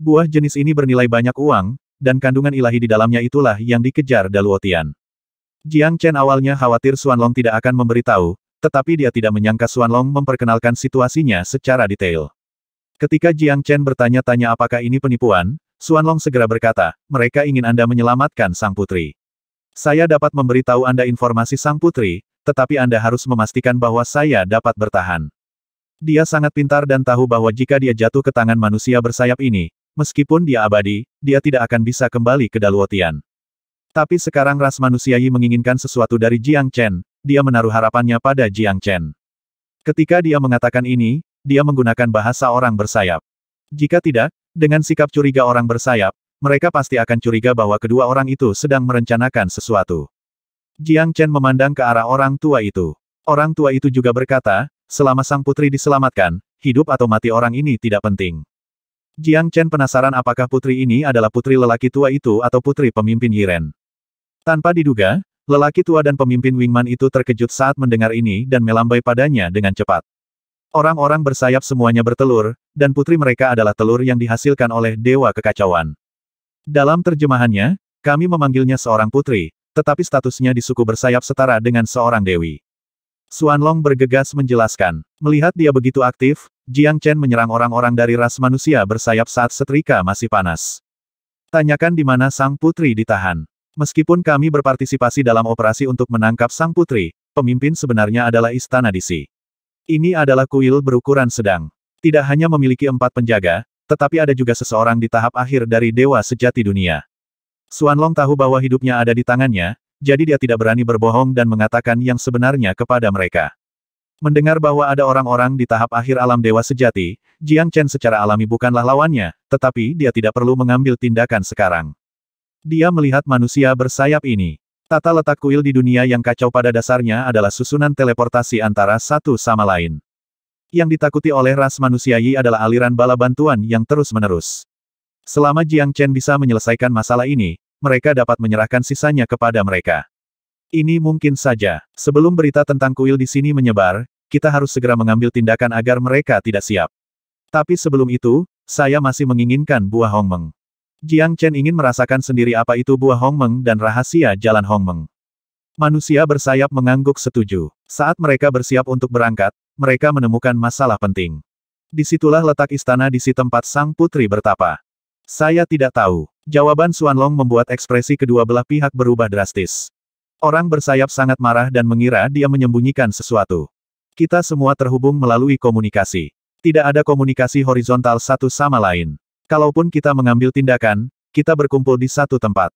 Buah jenis ini bernilai banyak uang, dan kandungan ilahi di dalamnya itulah yang dikejar Daluotian. Jiang Chen awalnya khawatir Long tidak akan memberitahu, tetapi dia tidak menyangka Long memperkenalkan situasinya secara detail. Ketika Jiang Chen bertanya-tanya apakah ini penipuan, Long segera berkata, mereka ingin Anda menyelamatkan sang putri. Saya dapat memberitahu Anda informasi sang putri, tetapi Anda harus memastikan bahwa saya dapat bertahan. Dia sangat pintar dan tahu bahwa jika dia jatuh ke tangan manusia bersayap ini, Meskipun dia abadi, dia tidak akan bisa kembali ke Daluotian. Tapi sekarang ras Yi menginginkan sesuatu dari Jiang Chen, dia menaruh harapannya pada Jiang Chen. Ketika dia mengatakan ini, dia menggunakan bahasa orang bersayap. Jika tidak, dengan sikap curiga orang bersayap, mereka pasti akan curiga bahwa kedua orang itu sedang merencanakan sesuatu. Jiang Chen memandang ke arah orang tua itu. Orang tua itu juga berkata, selama sang putri diselamatkan, hidup atau mati orang ini tidak penting. Jiang Chen penasaran apakah putri ini adalah putri lelaki tua itu atau putri pemimpin Yiren. Tanpa diduga, lelaki tua dan pemimpin Wingman itu terkejut saat mendengar ini dan melambai padanya dengan cepat. Orang-orang bersayap semuanya bertelur, dan putri mereka adalah telur yang dihasilkan oleh Dewa Kekacauan. Dalam terjemahannya, kami memanggilnya seorang putri, tetapi statusnya di suku bersayap setara dengan seorang dewi. Suan Long bergegas menjelaskan. Melihat dia begitu aktif, Jiang Chen menyerang orang-orang dari ras manusia bersayap saat setrika masih panas. Tanyakan di mana sang putri ditahan. Meskipun kami berpartisipasi dalam operasi untuk menangkap sang putri, pemimpin sebenarnya adalah istana Disi. Ini adalah kuil berukuran sedang. Tidak hanya memiliki empat penjaga, tetapi ada juga seseorang di tahap akhir dari dewa sejati dunia. Long tahu bahwa hidupnya ada di tangannya, jadi dia tidak berani berbohong dan mengatakan yang sebenarnya kepada mereka. Mendengar bahwa ada orang-orang di tahap akhir alam dewa sejati, Jiang Chen secara alami bukanlah lawannya, tetapi dia tidak perlu mengambil tindakan sekarang. Dia melihat manusia bersayap ini. Tata letak kuil di dunia yang kacau pada dasarnya adalah susunan teleportasi antara satu sama lain. Yang ditakuti oleh ras manusia Yi adalah aliran bala bantuan yang terus-menerus. Selama Jiang Chen bisa menyelesaikan masalah ini, mereka dapat menyerahkan sisanya kepada mereka. Ini mungkin saja. Sebelum berita tentang kuil di sini menyebar, kita harus segera mengambil tindakan agar mereka tidak siap. Tapi sebelum itu, saya masih menginginkan buah Hongmeng. Jiang Chen ingin merasakan sendiri apa itu buah Hongmeng dan rahasia jalan Hongmeng. Manusia bersayap mengangguk setuju. Saat mereka bersiap untuk berangkat, mereka menemukan masalah penting. Disitulah letak istana di si tempat sang putri bertapa. Saya tidak tahu. Jawaban Suan Long membuat ekspresi kedua belah pihak berubah drastis. Orang bersayap sangat marah dan mengira dia menyembunyikan sesuatu. Kita semua terhubung melalui komunikasi. Tidak ada komunikasi horizontal satu sama lain. Kalaupun kita mengambil tindakan, kita berkumpul di satu tempat.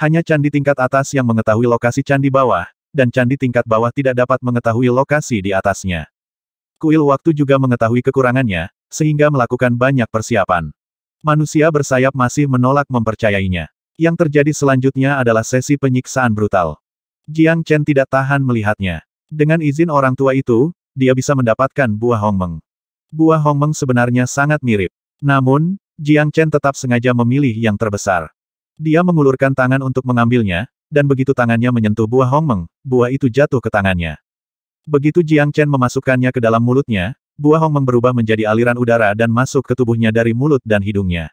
Hanya candi tingkat atas yang mengetahui lokasi candi bawah, dan candi tingkat bawah tidak dapat mengetahui lokasi di atasnya. Kuil waktu juga mengetahui kekurangannya, sehingga melakukan banyak persiapan. Manusia bersayap masih menolak mempercayainya. Yang terjadi selanjutnya adalah sesi penyiksaan brutal. Jiang Chen tidak tahan melihatnya. Dengan izin orang tua itu, dia bisa mendapatkan buah hongmeng. Buah hongmeng sebenarnya sangat mirip. Namun, Jiang Chen tetap sengaja memilih yang terbesar. Dia mengulurkan tangan untuk mengambilnya, dan begitu tangannya menyentuh buah hongmeng, buah itu jatuh ke tangannya. Begitu Jiang Chen memasukkannya ke dalam mulutnya, buah hongmeng berubah menjadi aliran udara dan masuk ke tubuhnya dari mulut dan hidungnya.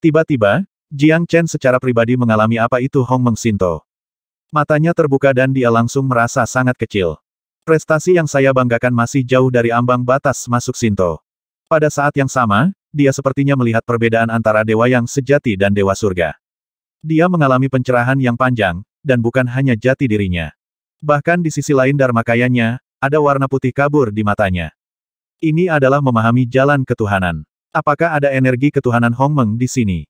Tiba-tiba, Jiang Chen secara pribadi mengalami apa itu hongmeng Sinto. Matanya terbuka dan dia langsung merasa sangat kecil. Prestasi yang saya banggakan masih jauh dari ambang batas masuk Sinto. Pada saat yang sama, dia sepertinya melihat perbedaan antara dewa yang sejati dan dewa surga. Dia mengalami pencerahan yang panjang, dan bukan hanya jati dirinya. Bahkan di sisi lain Dharma kayanya ada warna putih kabur di matanya. Ini adalah memahami jalan ketuhanan. Apakah ada energi ketuhanan Hongmeng di sini?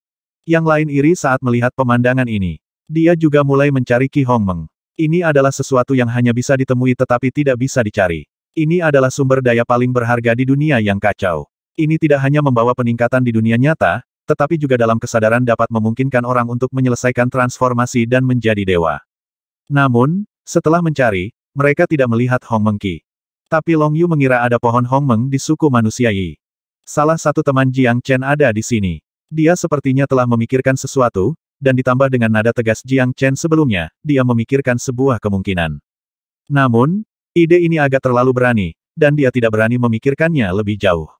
Yang lain iri saat melihat pemandangan ini. Dia juga mulai mencari Ki Hong Meng. Ini adalah sesuatu yang hanya bisa ditemui tetapi tidak bisa dicari. Ini adalah sumber daya paling berharga di dunia yang kacau. Ini tidak hanya membawa peningkatan di dunia nyata, tetapi juga dalam kesadaran dapat memungkinkan orang untuk menyelesaikan transformasi dan menjadi dewa. Namun, setelah mencari, mereka tidak melihat Hong Meng Qi. Tapi Long Yu mengira ada pohon Hong Meng di suku manusia Yi. Salah satu teman Jiang Chen ada di sini. Dia sepertinya telah memikirkan sesuatu, dan ditambah dengan nada tegas Jiang Chen sebelumnya, dia memikirkan sebuah kemungkinan. Namun, ide ini agak terlalu berani, dan dia tidak berani memikirkannya lebih jauh.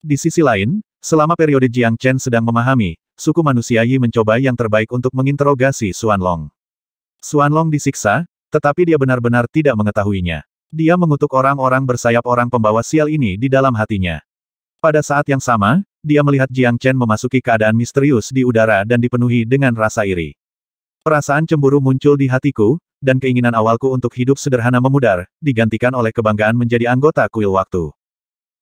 Di sisi lain, selama periode Jiang Chen sedang memahami, suku manusia Yi mencoba yang terbaik untuk menginterogasi Xuan Long. Xuan Long disiksa, tetapi dia benar-benar tidak mengetahuinya. Dia mengutuk orang-orang bersayap orang pembawa sial ini di dalam hatinya. Pada saat yang sama, dia melihat Jiang Chen memasuki keadaan misterius di udara dan dipenuhi dengan rasa iri. Perasaan cemburu muncul di hatiku, dan keinginan awalku untuk hidup sederhana memudar, digantikan oleh kebanggaan menjadi anggota kuil waktu.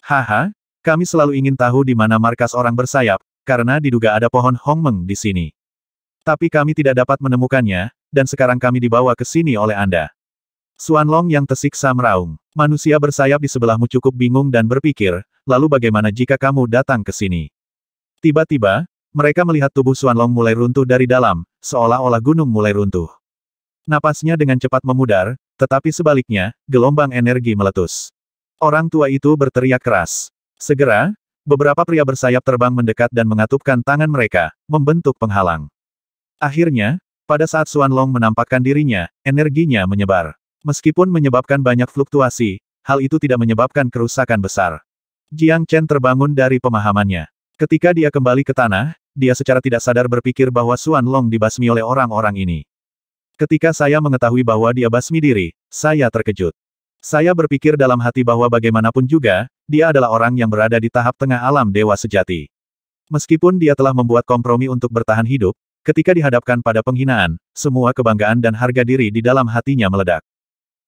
Haha, kami selalu ingin tahu di mana markas orang bersayap, karena diduga ada pohon Hong Meng di sini. Tapi kami tidak dapat menemukannya, dan sekarang kami dibawa ke sini oleh Anda. Suan Long yang tersiksa meraung. Manusia bersayap di sebelahmu cukup bingung dan berpikir, lalu bagaimana jika kamu datang ke sini? Tiba-tiba, mereka melihat tubuh Suan Long mulai runtuh dari dalam, seolah-olah gunung mulai runtuh. Napasnya dengan cepat memudar, tetapi sebaliknya, gelombang energi meletus. Orang tua itu berteriak keras. Segera, beberapa pria bersayap terbang mendekat dan mengatupkan tangan mereka, membentuk penghalang. Akhirnya, pada saat Suan Long menampakkan dirinya, energinya menyebar. Meskipun menyebabkan banyak fluktuasi, hal itu tidak menyebabkan kerusakan besar. Jiang Chen terbangun dari pemahamannya. Ketika dia kembali ke tanah, dia secara tidak sadar berpikir bahwa Suan Long dibasmi oleh orang-orang ini. Ketika saya mengetahui bahwa dia basmi diri, saya terkejut. Saya berpikir dalam hati bahwa bagaimanapun juga, dia adalah orang yang berada di tahap tengah alam dewa sejati. Meskipun dia telah membuat kompromi untuk bertahan hidup, ketika dihadapkan pada penghinaan, semua kebanggaan dan harga diri di dalam hatinya meledak.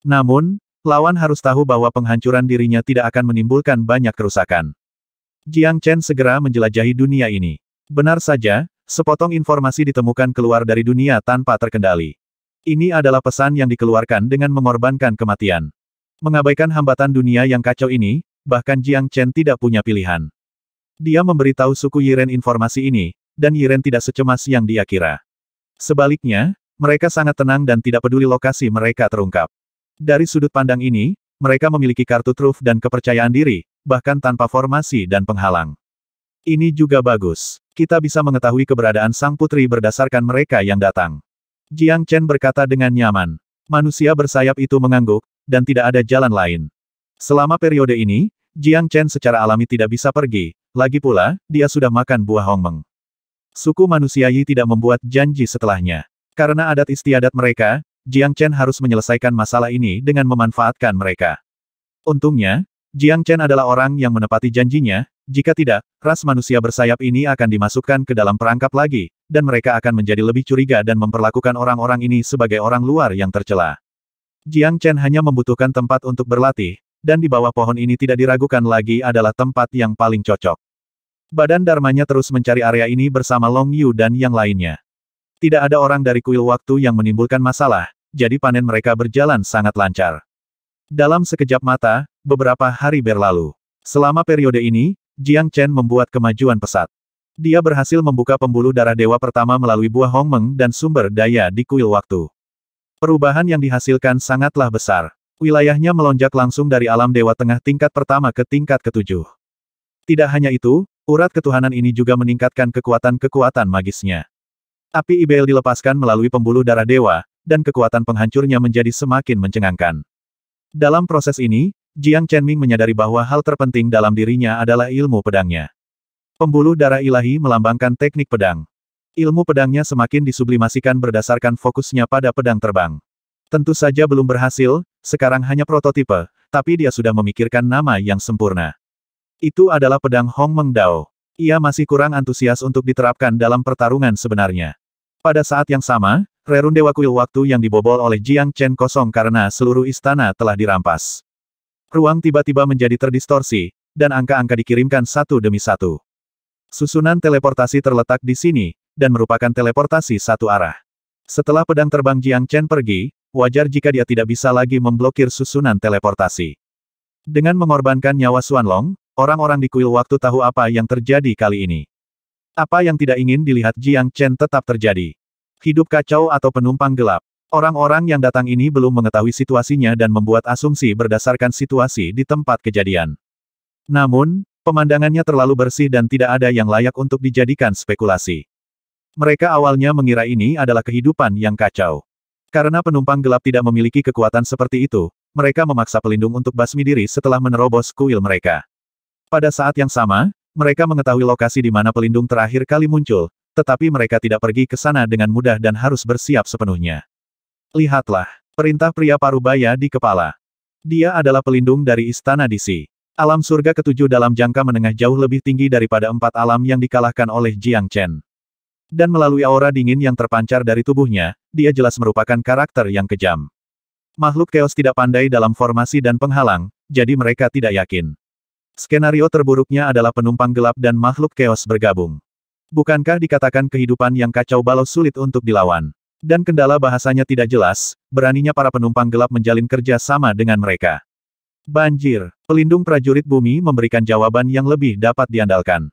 Namun, lawan harus tahu bahwa penghancuran dirinya tidak akan menimbulkan banyak kerusakan. Jiang Chen segera menjelajahi dunia ini. Benar saja, sepotong informasi ditemukan keluar dari dunia tanpa terkendali. Ini adalah pesan yang dikeluarkan dengan mengorbankan kematian. Mengabaikan hambatan dunia yang kacau ini, bahkan Jiang Chen tidak punya pilihan. Dia memberitahu suku Yiren informasi ini, dan Yiren tidak secemas yang dia kira. Sebaliknya, mereka sangat tenang dan tidak peduli lokasi mereka terungkap. Dari sudut pandang ini, mereka memiliki kartu truf dan kepercayaan diri, bahkan tanpa formasi dan penghalang. Ini juga bagus. Kita bisa mengetahui keberadaan sang putri berdasarkan mereka yang datang. Jiang Chen berkata dengan nyaman. Manusia bersayap itu mengangguk, dan tidak ada jalan lain. Selama periode ini, Jiang Chen secara alami tidak bisa pergi, lagi pula, dia sudah makan buah hongmeng. Suku manusia Yi tidak membuat janji setelahnya. Karena adat istiadat mereka, Jiang Chen harus menyelesaikan masalah ini dengan memanfaatkan mereka. Untungnya, Jiang Chen adalah orang yang menepati janjinya, jika tidak, ras manusia bersayap ini akan dimasukkan ke dalam perangkap lagi, dan mereka akan menjadi lebih curiga dan memperlakukan orang-orang ini sebagai orang luar yang tercela. Jiang Chen hanya membutuhkan tempat untuk berlatih, dan di bawah pohon ini tidak diragukan lagi adalah tempat yang paling cocok. Badan Dharmanya terus mencari area ini bersama Long Yu dan yang lainnya. Tidak ada orang dari kuil waktu yang menimbulkan masalah, jadi panen mereka berjalan sangat lancar. Dalam sekejap mata, beberapa hari berlalu. Selama periode ini, Jiang Chen membuat kemajuan pesat. Dia berhasil membuka pembuluh darah dewa pertama melalui buah Hong Meng dan sumber daya di kuil waktu. Perubahan yang dihasilkan sangatlah besar. Wilayahnya melonjak langsung dari alam dewa tengah tingkat pertama ke tingkat ketujuh. Tidak hanya itu, urat ketuhanan ini juga meningkatkan kekuatan-kekuatan magisnya. Api Ibel dilepaskan melalui pembuluh darah dewa, dan kekuatan penghancurnya menjadi semakin mencengangkan. Dalam proses ini, Jiang Chenming menyadari bahwa hal terpenting dalam dirinya adalah ilmu pedangnya. Pembuluh darah ilahi melambangkan teknik pedang. Ilmu pedangnya semakin disublimasikan berdasarkan fokusnya pada pedang terbang. Tentu saja belum berhasil, sekarang hanya prototipe, tapi dia sudah memikirkan nama yang sempurna. Itu adalah pedang Hong Meng Dao. Ia masih kurang antusias untuk diterapkan dalam pertarungan sebenarnya. Pada saat yang sama, rerun dewa kuil waktu yang dibobol oleh Jiang Chen kosong karena seluruh istana telah dirampas. Ruang tiba-tiba menjadi terdistorsi, dan angka-angka dikirimkan satu demi satu. Susunan teleportasi terletak di sini, dan merupakan teleportasi satu arah. Setelah pedang terbang Jiang Chen pergi, wajar jika dia tidak bisa lagi memblokir susunan teleportasi. Dengan mengorbankan nyawa Suanlong, orang-orang di kuil waktu tahu apa yang terjadi kali ini. Apa yang tidak ingin dilihat Jiang Chen tetap terjadi. Hidup kacau atau penumpang gelap. Orang-orang yang datang ini belum mengetahui situasinya dan membuat asumsi berdasarkan situasi di tempat kejadian. Namun, pemandangannya terlalu bersih dan tidak ada yang layak untuk dijadikan spekulasi. Mereka awalnya mengira ini adalah kehidupan yang kacau. Karena penumpang gelap tidak memiliki kekuatan seperti itu, mereka memaksa pelindung untuk basmi diri setelah menerobos kuil mereka. Pada saat yang sama, mereka mengetahui lokasi di mana pelindung terakhir kali muncul, tetapi mereka tidak pergi ke sana dengan mudah dan harus bersiap sepenuhnya. Lihatlah, perintah pria parubaya di kepala. Dia adalah pelindung dari istana DC. Alam surga ketujuh dalam jangka menengah jauh lebih tinggi daripada empat alam yang dikalahkan oleh Jiang Chen. Dan melalui aura dingin yang terpancar dari tubuhnya, dia jelas merupakan karakter yang kejam. Makhluk keos tidak pandai dalam formasi dan penghalang, jadi mereka tidak yakin. Skenario terburuknya adalah penumpang gelap dan makhluk keos bergabung. Bukankah dikatakan kehidupan yang kacau balau sulit untuk dilawan? Dan kendala bahasanya tidak jelas, beraninya para penumpang gelap menjalin kerja sama dengan mereka. Banjir, pelindung prajurit bumi memberikan jawaban yang lebih dapat diandalkan.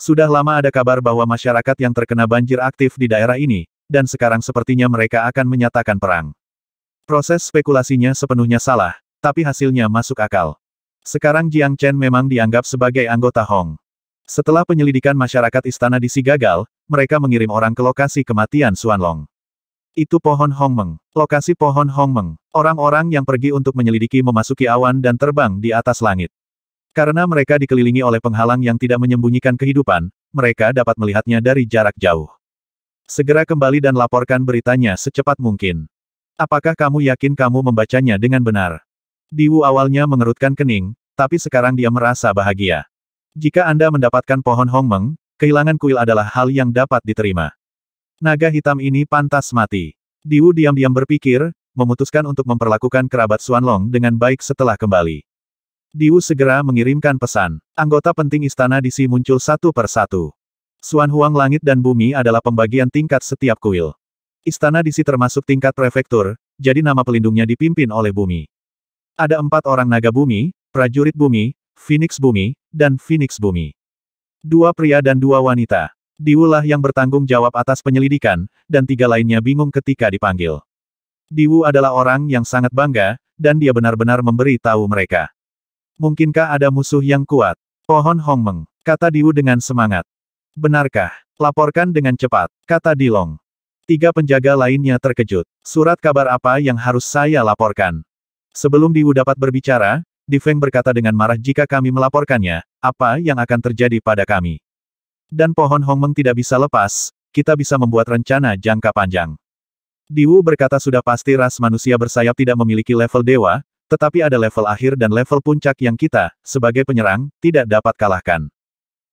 Sudah lama ada kabar bahwa masyarakat yang terkena banjir aktif di daerah ini, dan sekarang sepertinya mereka akan menyatakan perang. Proses spekulasinya sepenuhnya salah, tapi hasilnya masuk akal. Sekarang Jiang Chen memang dianggap sebagai anggota Hong. Setelah penyelidikan masyarakat istana Disi gagal, mereka mengirim orang ke lokasi kematian Suanlong. Itu pohon Hong Meng. Lokasi pohon Hong Meng. Orang-orang yang pergi untuk menyelidiki memasuki awan dan terbang di atas langit. Karena mereka dikelilingi oleh penghalang yang tidak menyembunyikan kehidupan, mereka dapat melihatnya dari jarak jauh. Segera kembali dan laporkan beritanya secepat mungkin. Apakah kamu yakin kamu membacanya dengan benar? Diwu awalnya mengerutkan kening, tapi sekarang dia merasa bahagia. Jika Anda mendapatkan pohon Hongmeng, kehilangan kuil adalah hal yang dapat diterima. Naga hitam ini pantas mati. Diwu diam-diam berpikir, memutuskan untuk memperlakukan kerabat Long dengan baik setelah kembali. Diwu segera mengirimkan pesan. Anggota penting istana di Si muncul satu per satu. Suan Huang langit dan bumi adalah pembagian tingkat setiap kuil. Istana di Si termasuk tingkat prefektur, jadi nama pelindungnya dipimpin oleh bumi. Ada empat orang naga bumi, prajurit bumi, Phoenix bumi, dan Phoenix bumi. Dua pria dan dua wanita. Diwulah yang bertanggung jawab atas penyelidikan, dan tiga lainnya bingung ketika dipanggil. Diwu adalah orang yang sangat bangga, dan dia benar-benar memberi tahu mereka. Mungkinkah ada musuh yang kuat? Pohon Hong Meng? kata Diwu dengan semangat. Benarkah? Laporkan dengan cepat, kata Dilong. Tiga penjaga lainnya terkejut. Surat kabar apa yang harus saya laporkan? Sebelum Diwu dapat berbicara, Di Feng berkata dengan marah jika kami melaporkannya, apa yang akan terjadi pada kami. Dan pohon Hong Meng tidak bisa lepas, kita bisa membuat rencana jangka panjang. Diwu berkata sudah pasti ras manusia bersayap tidak memiliki level dewa, tetapi ada level akhir dan level puncak yang kita, sebagai penyerang, tidak dapat kalahkan.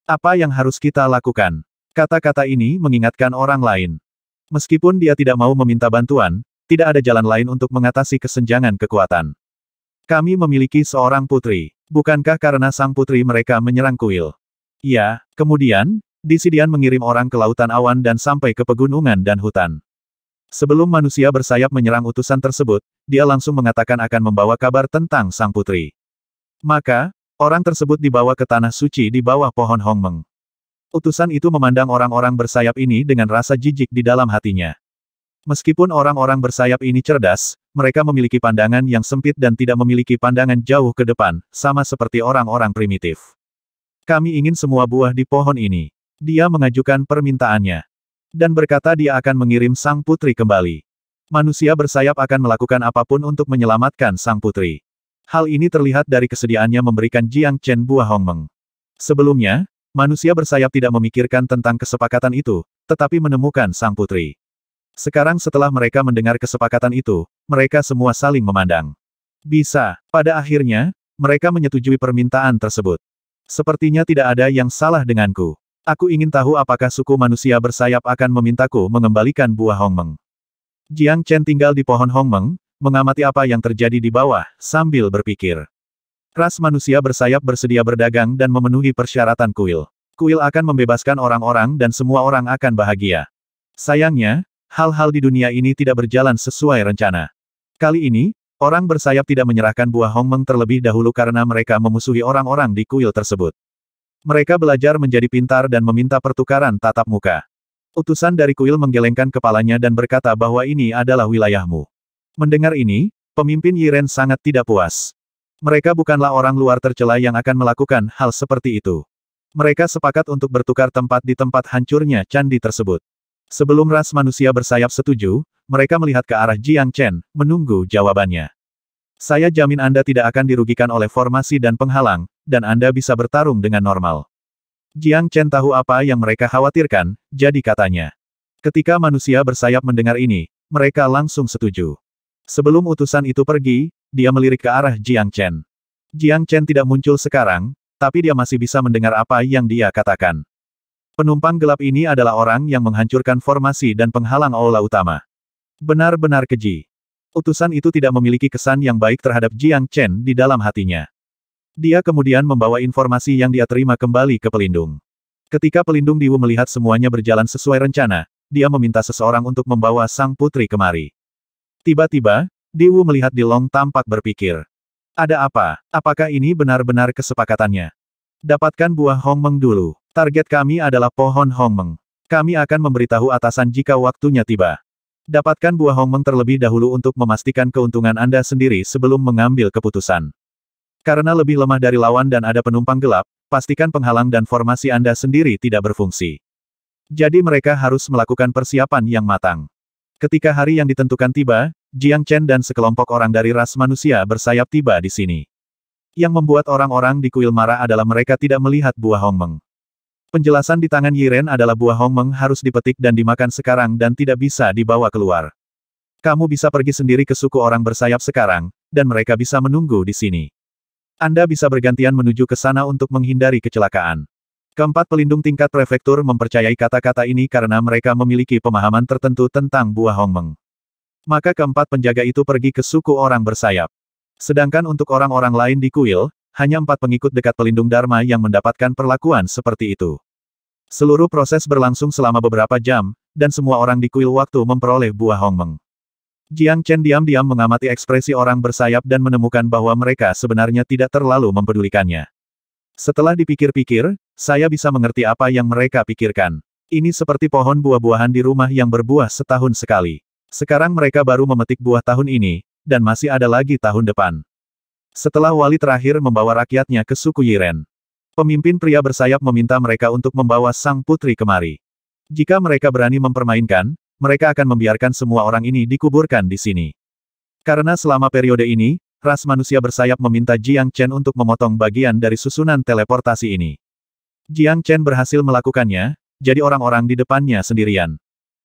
Apa yang harus kita lakukan? Kata-kata ini mengingatkan orang lain. Meskipun dia tidak mau meminta bantuan, tidak ada jalan lain untuk mengatasi kesenjangan kekuatan. Kami memiliki seorang putri. Bukankah karena sang putri mereka menyerang kuil? Ya, kemudian, Disidian mengirim orang ke lautan awan dan sampai ke pegunungan dan hutan. Sebelum manusia bersayap menyerang utusan tersebut, dia langsung mengatakan akan membawa kabar tentang sang putri. Maka, orang tersebut dibawa ke tanah suci di bawah pohon Hongmeng. Utusan itu memandang orang-orang bersayap ini dengan rasa jijik di dalam hatinya. Meskipun orang-orang bersayap ini cerdas, mereka memiliki pandangan yang sempit dan tidak memiliki pandangan jauh ke depan, sama seperti orang-orang primitif. Kami ingin semua buah di pohon ini. Dia mengajukan permintaannya. Dan berkata dia akan mengirim sang putri kembali. Manusia bersayap akan melakukan apapun untuk menyelamatkan sang putri. Hal ini terlihat dari kesediaannya memberikan Jiang Chen buah hongmeng. Sebelumnya, manusia bersayap tidak memikirkan tentang kesepakatan itu, tetapi menemukan sang putri. Sekarang setelah mereka mendengar kesepakatan itu, mereka semua saling memandang. Bisa, pada akhirnya, mereka menyetujui permintaan tersebut. Sepertinya tidak ada yang salah denganku. Aku ingin tahu apakah suku manusia bersayap akan memintaku mengembalikan buah Hongmeng. Jiang Chen tinggal di pohon Hongmeng, mengamati apa yang terjadi di bawah, sambil berpikir. Ras manusia bersayap bersedia berdagang dan memenuhi persyaratan kuil. Kuil akan membebaskan orang-orang dan semua orang akan bahagia. Sayangnya, hal-hal di dunia ini tidak berjalan sesuai rencana. Kali ini, orang bersayap tidak menyerahkan buah Hongmeng terlebih dahulu karena mereka memusuhi orang-orang di kuil tersebut. Mereka belajar menjadi pintar dan meminta pertukaran tatap muka. Utusan dari kuil menggelengkan kepalanya dan berkata bahwa ini adalah wilayahmu. Mendengar ini, pemimpin Yiren sangat tidak puas. Mereka bukanlah orang luar tercela yang akan melakukan hal seperti itu. Mereka sepakat untuk bertukar tempat di tempat hancurnya candi tersebut. Sebelum ras manusia bersayap setuju, mereka melihat ke arah Jiang Chen, menunggu jawabannya. Saya jamin Anda tidak akan dirugikan oleh formasi dan penghalang, dan Anda bisa bertarung dengan normal. Jiang Chen tahu apa yang mereka khawatirkan, jadi katanya. Ketika manusia bersayap mendengar ini, mereka langsung setuju. Sebelum utusan itu pergi, dia melirik ke arah Jiang Chen. Jiang Chen tidak muncul sekarang, tapi dia masih bisa mendengar apa yang dia katakan. Penumpang gelap ini adalah orang yang menghancurkan formasi dan penghalang aula utama. Benar-benar keji. Utusan itu tidak memiliki kesan yang baik terhadap Jiang Chen di dalam hatinya. Dia kemudian membawa informasi yang dia terima kembali ke pelindung. Ketika pelindung Diwu melihat semuanya berjalan sesuai rencana, dia meminta seseorang untuk membawa sang putri kemari. Tiba-tiba, Diwu melihat Di Long tampak berpikir. Ada apa? Apakah ini benar-benar kesepakatannya? Dapatkan buah Hongmeng dulu. Target kami adalah pohon Hongmeng. Kami akan memberitahu atasan jika waktunya tiba. Dapatkan buah Hongmeng terlebih dahulu untuk memastikan keuntungan Anda sendiri sebelum mengambil keputusan. Karena lebih lemah dari lawan dan ada penumpang gelap, pastikan penghalang dan formasi Anda sendiri tidak berfungsi. Jadi mereka harus melakukan persiapan yang matang. Ketika hari yang ditentukan tiba, Jiang Chen dan sekelompok orang dari ras manusia bersayap tiba di sini. Yang membuat orang-orang di kuil marah adalah mereka tidak melihat buah hongmeng. Penjelasan di tangan Yiren adalah buah hongmeng harus dipetik dan dimakan sekarang dan tidak bisa dibawa keluar. Kamu bisa pergi sendiri ke suku orang bersayap sekarang, dan mereka bisa menunggu di sini. Anda bisa bergantian menuju ke sana untuk menghindari kecelakaan. Keempat pelindung tingkat prefektur mempercayai kata-kata ini karena mereka memiliki pemahaman tertentu tentang buah hongmeng. Maka keempat penjaga itu pergi ke suku orang bersayap. Sedangkan untuk orang-orang lain di kuil, hanya empat pengikut dekat pelindung Dharma yang mendapatkan perlakuan seperti itu. Seluruh proses berlangsung selama beberapa jam, dan semua orang di kuil waktu memperoleh buah hongmeng. Jiang Chen diam-diam mengamati ekspresi orang bersayap dan menemukan bahwa mereka sebenarnya tidak terlalu mempedulikannya. Setelah dipikir-pikir, saya bisa mengerti apa yang mereka pikirkan. Ini seperti pohon buah-buahan di rumah yang berbuah setahun sekali. Sekarang mereka baru memetik buah tahun ini, dan masih ada lagi tahun depan. Setelah wali terakhir membawa rakyatnya ke suku Yiren. Pemimpin pria bersayap meminta mereka untuk membawa sang putri kemari. Jika mereka berani mempermainkan, mereka akan membiarkan semua orang ini dikuburkan di sini. Karena selama periode ini, ras manusia bersayap meminta Jiang Chen untuk memotong bagian dari susunan teleportasi ini. Jiang Chen berhasil melakukannya, jadi orang-orang di depannya sendirian.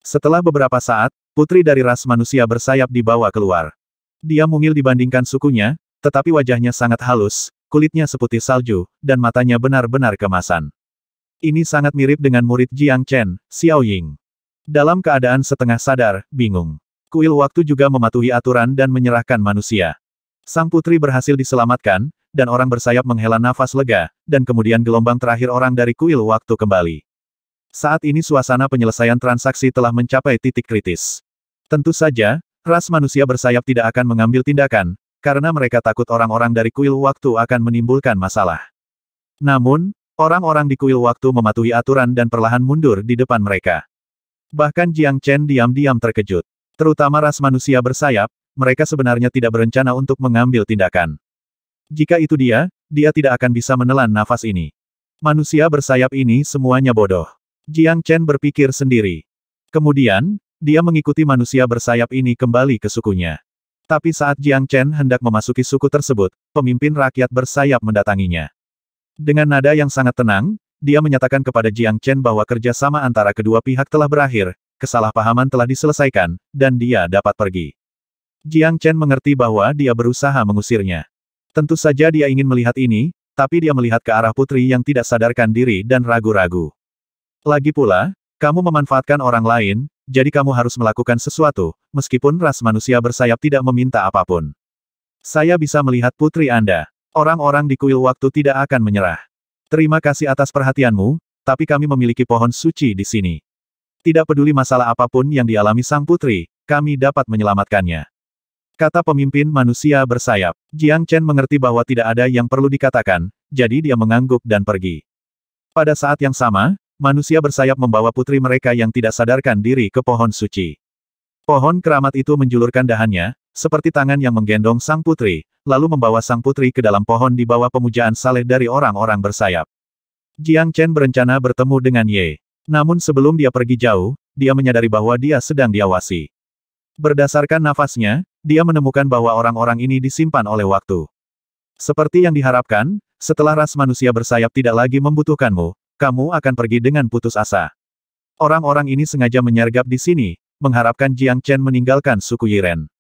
Setelah beberapa saat, putri dari ras manusia bersayap dibawa keluar. Dia mungil dibandingkan sukunya, tetapi wajahnya sangat halus, kulitnya seputih salju, dan matanya benar-benar kemasan. Ini sangat mirip dengan murid Jiang Chen, Xiao Ying. Dalam keadaan setengah sadar, bingung. Kuil waktu juga mematuhi aturan dan menyerahkan manusia. Sang putri berhasil diselamatkan, dan orang bersayap menghela nafas lega, dan kemudian gelombang terakhir orang dari kuil waktu kembali. Saat ini suasana penyelesaian transaksi telah mencapai titik kritis. Tentu saja, ras manusia bersayap tidak akan mengambil tindakan, karena mereka takut orang-orang dari kuil waktu akan menimbulkan masalah. Namun, orang-orang di kuil waktu mematuhi aturan dan perlahan mundur di depan mereka. Bahkan Jiang Chen diam-diam terkejut. Terutama ras manusia bersayap, mereka sebenarnya tidak berencana untuk mengambil tindakan. Jika itu dia, dia tidak akan bisa menelan nafas ini. Manusia bersayap ini semuanya bodoh. Jiang Chen berpikir sendiri. Kemudian, dia mengikuti manusia bersayap ini kembali ke sukunya. Tapi saat Jiang Chen hendak memasuki suku tersebut, pemimpin rakyat bersayap mendatanginya. Dengan nada yang sangat tenang, dia menyatakan kepada Jiang Chen bahwa kerjasama antara kedua pihak telah berakhir, kesalahpahaman telah diselesaikan, dan dia dapat pergi. Jiang Chen mengerti bahwa dia berusaha mengusirnya. Tentu saja dia ingin melihat ini, tapi dia melihat ke arah putri yang tidak sadarkan diri dan ragu-ragu. Lagi pula, kamu memanfaatkan orang lain, jadi kamu harus melakukan sesuatu, meskipun ras manusia bersayap tidak meminta apapun. Saya bisa melihat putri Anda. Orang-orang di kuil waktu tidak akan menyerah. Terima kasih atas perhatianmu, tapi kami memiliki pohon suci di sini. Tidak peduli masalah apapun yang dialami sang putri, kami dapat menyelamatkannya. Kata pemimpin manusia bersayap. Jiang Chen mengerti bahwa tidak ada yang perlu dikatakan, jadi dia mengangguk dan pergi. Pada saat yang sama, Manusia bersayap membawa putri mereka yang tidak sadarkan diri ke pohon suci. Pohon keramat itu menjulurkan dahannya, seperti tangan yang menggendong sang putri, lalu membawa sang putri ke dalam pohon di bawah pemujaan saleh dari orang-orang bersayap. Jiang Chen berencana bertemu dengan Ye. Namun sebelum dia pergi jauh, dia menyadari bahwa dia sedang diawasi. Berdasarkan nafasnya, dia menemukan bahwa orang-orang ini disimpan oleh waktu. Seperti yang diharapkan, setelah ras manusia bersayap tidak lagi membutuhkanmu, kamu akan pergi dengan putus asa. Orang-orang ini sengaja menyergap di sini, mengharapkan Jiang Chen meninggalkan suku Yiren.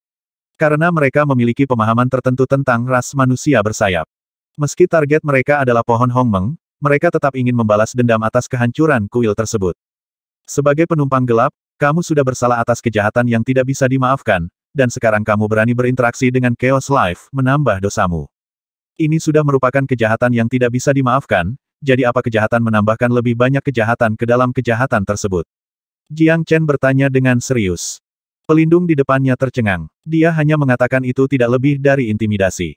Karena mereka memiliki pemahaman tertentu tentang ras manusia bersayap. Meski target mereka adalah pohon Hongmeng, mereka tetap ingin membalas dendam atas kehancuran kuil tersebut. Sebagai penumpang gelap, kamu sudah bersalah atas kejahatan yang tidak bisa dimaafkan, dan sekarang kamu berani berinteraksi dengan Chaos Life, menambah dosamu. Ini sudah merupakan kejahatan yang tidak bisa dimaafkan, jadi apa kejahatan menambahkan lebih banyak kejahatan ke dalam kejahatan tersebut? Jiang Chen bertanya dengan serius. Pelindung di depannya tercengang. Dia hanya mengatakan itu tidak lebih dari intimidasi.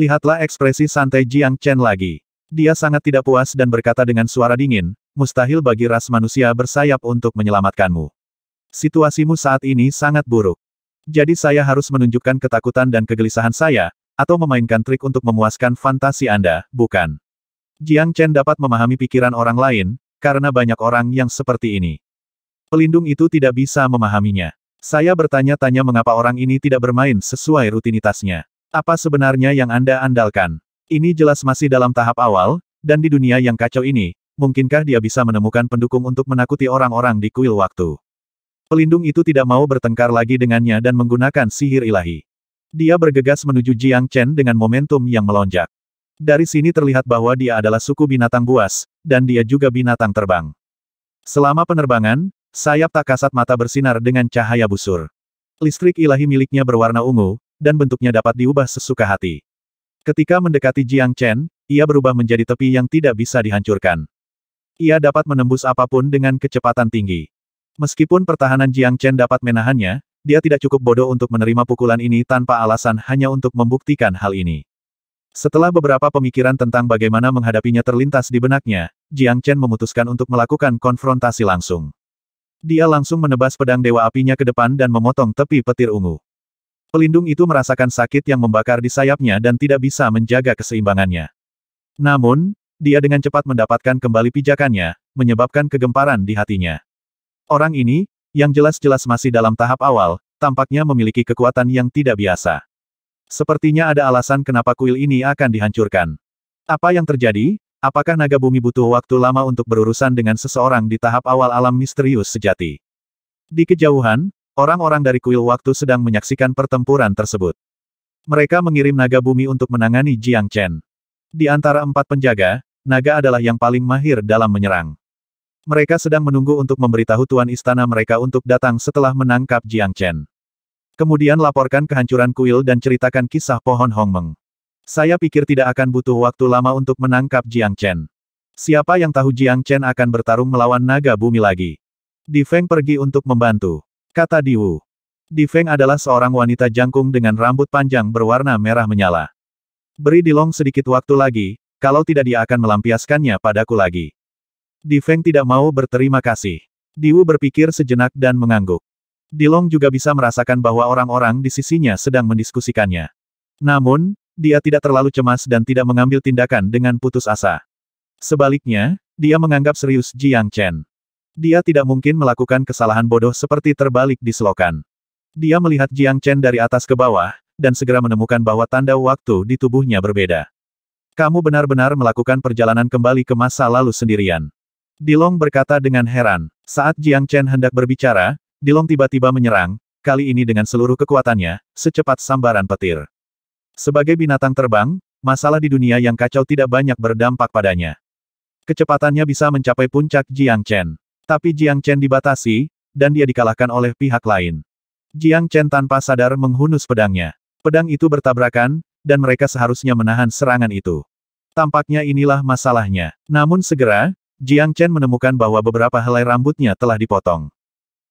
Lihatlah ekspresi santai Jiang Chen lagi. Dia sangat tidak puas dan berkata dengan suara dingin, mustahil bagi ras manusia bersayap untuk menyelamatkanmu. Situasimu saat ini sangat buruk. Jadi saya harus menunjukkan ketakutan dan kegelisahan saya, atau memainkan trik untuk memuaskan fantasi Anda, bukan? Jiang Chen dapat memahami pikiran orang lain, karena banyak orang yang seperti ini. Pelindung itu tidak bisa memahaminya. Saya bertanya-tanya mengapa orang ini tidak bermain sesuai rutinitasnya. Apa sebenarnya yang Anda andalkan? Ini jelas masih dalam tahap awal, dan di dunia yang kacau ini, mungkinkah dia bisa menemukan pendukung untuk menakuti orang-orang di kuil waktu? Pelindung itu tidak mau bertengkar lagi dengannya dan menggunakan sihir ilahi. Dia bergegas menuju Jiang Chen dengan momentum yang melonjak. Dari sini terlihat bahwa dia adalah suku binatang buas, dan dia juga binatang terbang. Selama penerbangan, sayap tak kasat mata bersinar dengan cahaya busur. Listrik ilahi miliknya berwarna ungu, dan bentuknya dapat diubah sesuka hati. Ketika mendekati Jiang Chen, ia berubah menjadi tepi yang tidak bisa dihancurkan. Ia dapat menembus apapun dengan kecepatan tinggi. Meskipun pertahanan Jiang Chen dapat menahannya, dia tidak cukup bodoh untuk menerima pukulan ini tanpa alasan hanya untuk membuktikan hal ini. Setelah beberapa pemikiran tentang bagaimana menghadapinya terlintas di benaknya, Jiang Chen memutuskan untuk melakukan konfrontasi langsung. Dia langsung menebas pedang dewa apinya ke depan dan memotong tepi petir ungu. Pelindung itu merasakan sakit yang membakar di sayapnya dan tidak bisa menjaga keseimbangannya. Namun, dia dengan cepat mendapatkan kembali pijakannya, menyebabkan kegemparan di hatinya. Orang ini, yang jelas-jelas masih dalam tahap awal, tampaknya memiliki kekuatan yang tidak biasa. Sepertinya ada alasan kenapa kuil ini akan dihancurkan. Apa yang terjadi? Apakah naga bumi butuh waktu lama untuk berurusan dengan seseorang di tahap awal alam misterius sejati? Di kejauhan, orang-orang dari kuil waktu sedang menyaksikan pertempuran tersebut. Mereka mengirim naga bumi untuk menangani Jiang Chen. Di antara empat penjaga, naga adalah yang paling mahir dalam menyerang. Mereka sedang menunggu untuk memberitahu tuan istana mereka untuk datang setelah menangkap Jiang Chen. Kemudian laporkan kehancuran kuil dan ceritakan kisah pohon Hong Meng. Saya pikir tidak akan butuh waktu lama untuk menangkap Jiang Chen. Siapa yang tahu Jiang Chen akan bertarung melawan naga bumi lagi? Di Feng pergi untuk membantu. Kata Di Wu. Di Feng adalah seorang wanita jangkung dengan rambut panjang berwarna merah menyala. Beri Di Long sedikit waktu lagi, kalau tidak dia akan melampiaskannya padaku lagi. Di Feng tidak mau berterima kasih. Di Wu berpikir sejenak dan mengangguk. Dilong juga bisa merasakan bahwa orang-orang di sisinya sedang mendiskusikannya. Namun, dia tidak terlalu cemas dan tidak mengambil tindakan dengan putus asa. Sebaliknya, dia menganggap serius Jiang Chen. Dia tidak mungkin melakukan kesalahan bodoh seperti terbalik di selokan. Dia melihat Jiang Chen dari atas ke bawah, dan segera menemukan bahwa tanda waktu di tubuhnya berbeda. Kamu benar-benar melakukan perjalanan kembali ke masa lalu sendirian. Dilong berkata dengan heran. Saat Jiang Chen hendak berbicara, Dilong tiba-tiba menyerang, kali ini dengan seluruh kekuatannya, secepat sambaran petir. Sebagai binatang terbang, masalah di dunia yang kacau tidak banyak berdampak padanya. Kecepatannya bisa mencapai puncak Jiang Chen. Tapi Jiang Chen dibatasi, dan dia dikalahkan oleh pihak lain. Jiang Chen tanpa sadar menghunus pedangnya. Pedang itu bertabrakan, dan mereka seharusnya menahan serangan itu. Tampaknya inilah masalahnya. Namun segera, Jiang Chen menemukan bahwa beberapa helai rambutnya telah dipotong.